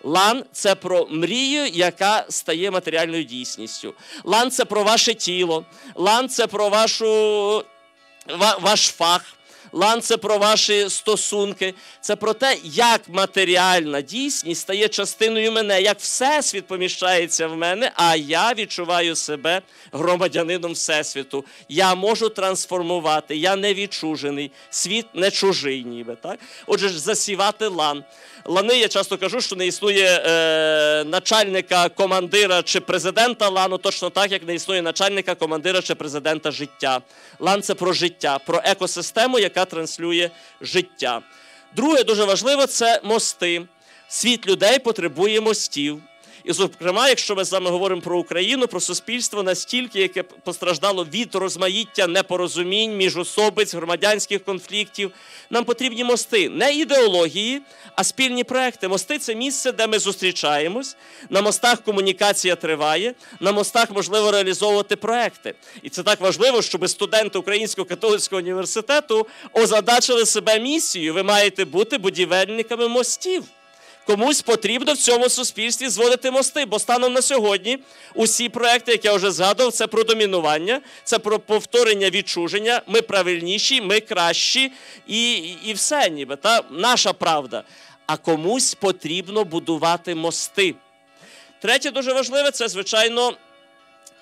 Лан це про мрію, яка стає матеріальною дійсністю. Лан це про ваше тіло, лан це про вашу, ваш фах лан це про ваші стосунки, це про те, як матеріальна дійсність стає частиною мене, як всесвіт поміщається в мене, а я відчуваю себе громадянином Всесвіту. Я можу трансформувати, я не відчужений, світ не чужий, ніби так. Отже, засівати лан лани. Я часто кажу, що не існує е, начальника, командира чи президента лану, точно так, як не існує начальника, командира чи президента життя. Лан це про життя, про екосистему, яка транслює життя. Друге, дуже важливо це мости. Світ людей потребує мостів. І, зокрема, якщо ми з вами говоримо про Україну, про суспільство настільки, яке постраждало від розмаїття непорозумінь між особиць, громадянських конфліктів, нам потрібні мости не ідеології, а спільні проекти. Мости це місце, де ми зустрічаємось. На мостах комунікація триває, на мостах можливо реалізовувати проекти. І це так важливо, щоб студенти Українського католицького університету озадачили себе місією. Ви маєте бути будівельниками мостів комусь потрібно в цьому суспільстві зводити мости, бо станом на сьогодні усі проекти, які я вже згадував, це про домінування, це про повторення відчуження. Ми правильніші, ми кращі і і все, ніби та наша правда. А комусь потрібно будувати мости. Третє, дуже важливе, це звичайно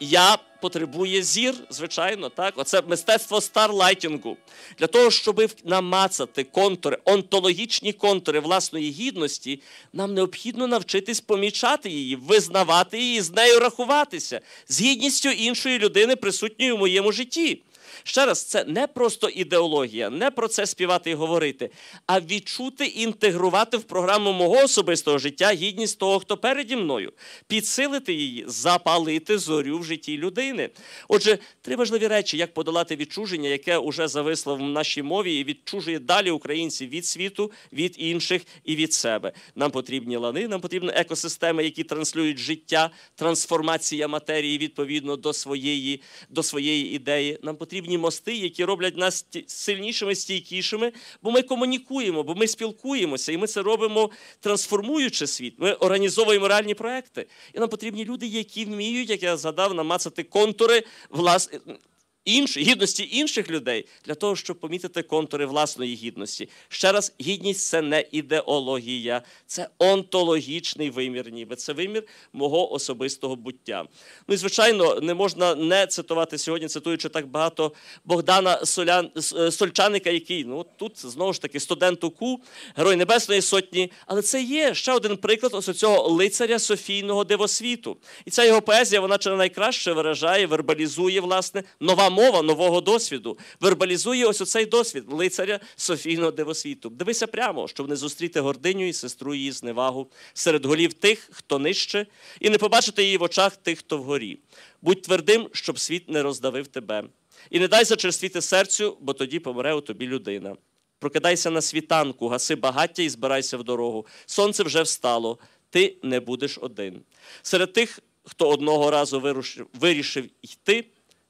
я потребує зір, звичайно, так. Оце мистецтво старлайтінгу. Для того, щоб намацати контури, онтологічні контури власної гідності, нам необхідно навчитись помічати її, визнавати її, з нею рахуватися, з гідністю іншої людини, присутньої в моєму житті. Ще раз, це не просто ідеологія, не про це співати і говорити, а відчути і інтегрувати в програму мого особистого життя гідність того, хто переді мною, підсилити її, запалити зорю в житті людини. Отже, три важливі речі, як подолати відчуження, яке вже зависло в нашій мові, і відчужує далі українців від світу, від інших і від себе. Нам потрібні лани, нам потрібні екосистеми, які транслюють життя, трансформація матерії відповідно до своєї, до своєї ідеї. Нам потрібні когнітивні мости, які роблять нас сильнішими, стійкішими, бо ми комунікуємо, бо ми спілкуємося, і ми це робимо, трансформуючи світ. Ми організовуємо реальні проекти. І нам потрібні люди, які вміють, як я згадав, намацати контури власне інш, гідності інших людей для того, щоб помітити контури власної гідності. Ще раз, гідність це не ідеологія, це онтологічний вимір, ніби це вимір мого особистого буття. Ну і звичайно, не можна не цитувати сьогодні, цитуючи так багато Богдана Солян е, Сольчаника, який ну тут знову ж таки студент УКУ, герой Небесної Сотні. Але це є ще один приклад ось цього лицаря Софійного дивосвіту. І ця його поезія, вона чи не найкраще виражає, вербалізує власне нова мова нового досвіду вербалізує ось оцей досвід лицаря Софійного дивосвіту. Дивися прямо, щоб не зустріти гординю і сестру її зневагу серед голів тих, хто нижче, і не побачити її в очах тих, хто вгорі. Будь твердим, щоб світ не роздавив тебе. І не дай зачерствіти серцю, бо тоді помре у тобі людина. Прокидайся на світанку, гаси багаття і збирайся в дорогу. Сонце вже встало, ти не будеш один. Серед тих, хто одного разу вирішив йти,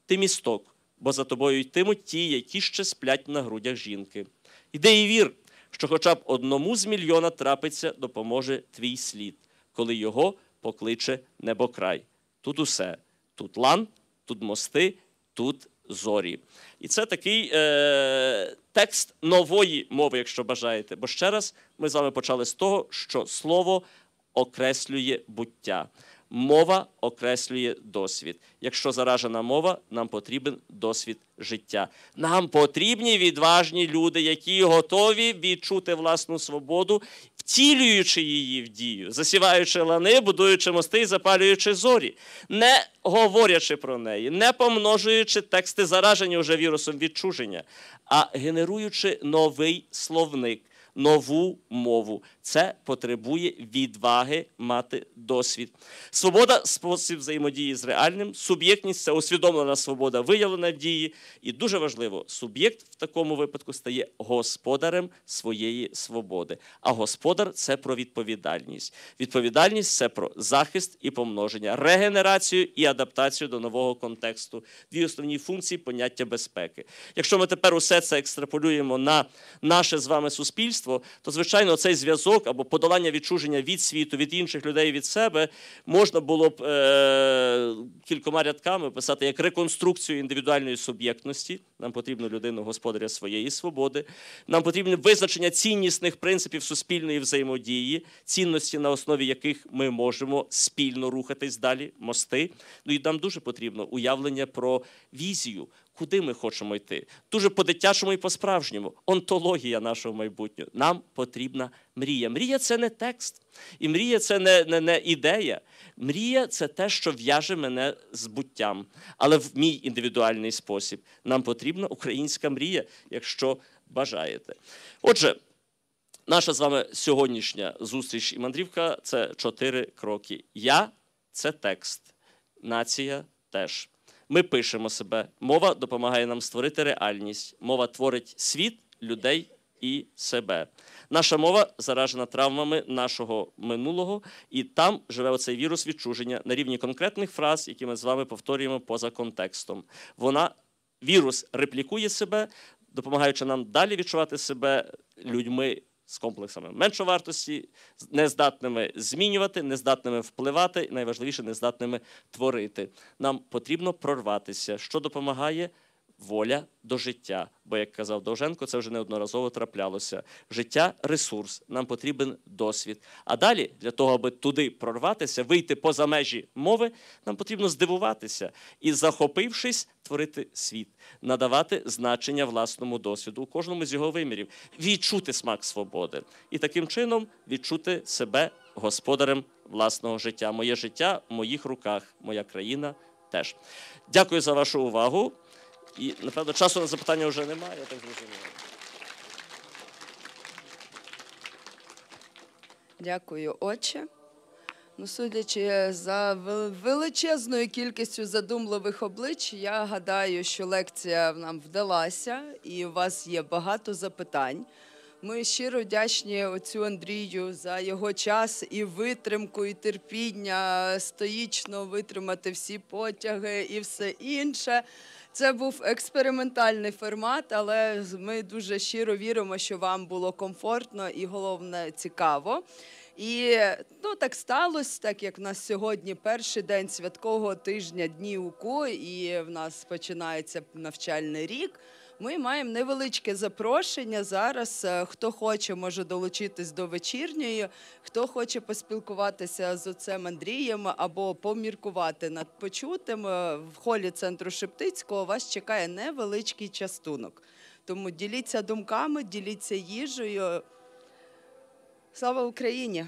ти місток бо за тобою йтимуть ті, які ще сплять на грудях жінки. Іди і вір, що хоча б одному з мільйона трапиться, допоможе твій слід, коли його покличе небокрай. Тут усе, тут лан, тут мости, тут зорі. І це такий е, текст нової мови, якщо бажаєте. Бо ще раз ми з вами почали з того, що слово окреслює буття. Мова окреслює досвід. Якщо заражена мова, нам потрібен досвід життя. Нам потрібні відважні люди, які готові відчути власну свободу, втілюючи її в дію, засіваючи лани, будуючи мости і запалюючи зорі, не говорячи про неї, не помножуючи тексти зараження вже вірусом відчуження, а генеруючи новий словник нову мову. Це потребує відваги мати досвід. Свобода спосіб взаємодії з реальним, суб'єктність це усвідомлена свобода, виявлена в дії. І дуже важливо, суб'єкт в такому випадку стає господарем своєї свободи. А господар це про відповідальність. Відповідальність це про захист і помноження, регенерацію і адаптацію до нового контексту. Дві основні функції поняття безпеки. Якщо ми тепер усе це екстраполюємо на наше з вами суспільство суспільство, то звичайно цей зв'язок або подолання відчуження від світу, від інших людей від себе можна було б е, кількома рядками писати як реконструкцію індивідуальної суб'єктності. Нам потрібно людину господаря своєї свободи. Нам потрібне визначення ціннісних принципів суспільної взаємодії, цінності, на основі яких ми можемо спільно рухатись далі, мости. Ну і нам дуже потрібно уявлення про візію куди ми хочемо йти. Дуже по-дитячому і по-справжньому. Онтологія нашого майбутнього. Нам потрібна мрія. Мрія це не текст, і мрія це не, не, не ідея. Мрія це те, що в'яже мене з буттям, але в мій індивідуальний спосіб. Нам потрібна українська мрія, якщо бажаєте. Отже. Наша з вами сьогоднішня зустріч і мандрівка це чотири кроки. Я це текст, нація теж. Ми пишемо себе. Мова допомагає нам створити реальність. Мова творить світ, людей і себе. Наша мова заражена травмами нашого минулого, і там живе оцей вірус відчуження на рівні конкретних фраз, які ми з вами повторюємо поза контекстом. Вона вірус реплікує себе, допомагаючи нам далі відчувати себе людьми з комплексами меншої меншовартості, нездатними змінювати, нездатними впливати, найважливіше нездатними творити. Нам потрібно прорватися, що допомагає воля до життя. Бо, як казав Довженко, це вже неодноразово траплялося. Життя ресурс, нам потрібен досвід. А далі, для того, аби туди прорватися, вийти поза межі мови, нам потрібно здивуватися і, захопившись, творити світ, надавати значення власному досвіду у кожному з його вимірів, відчути смак свободи і таким чином відчути себе господарем власного життя. Моє життя в моїх руках, моя країна теж. Дякую за вашу увагу. І, напевно, часу на запитання вже немає, я так зрозумів. Дякую, отче. Ну, судячи за величезною кількістю задумливих облич, я гадаю, що лекція нам вдалася, і у вас є багато запитань. Ми щиро вдячні оцю Андрію за його час і витримку, і терпіння стоїчно витримати всі потяги і все інше. Це був експериментальний формат, але ми дуже щиро віримо, що вам було комфортно і головне цікаво. І ну так сталося, так як в нас сьогодні перший день святкового тижня дні УКУ, і в нас починається навчальний рік. Ми маємо невеличке запрошення зараз. Е, хто хоче, може долучитись до вечірньої, хто хоче поспілкуватися з отцем Андрієм або поміркувати над почутим е, в холі центру Шептицького. Вас чекає невеличкий частунок. Тому діліться думками, діліться їжею. Слава Україні!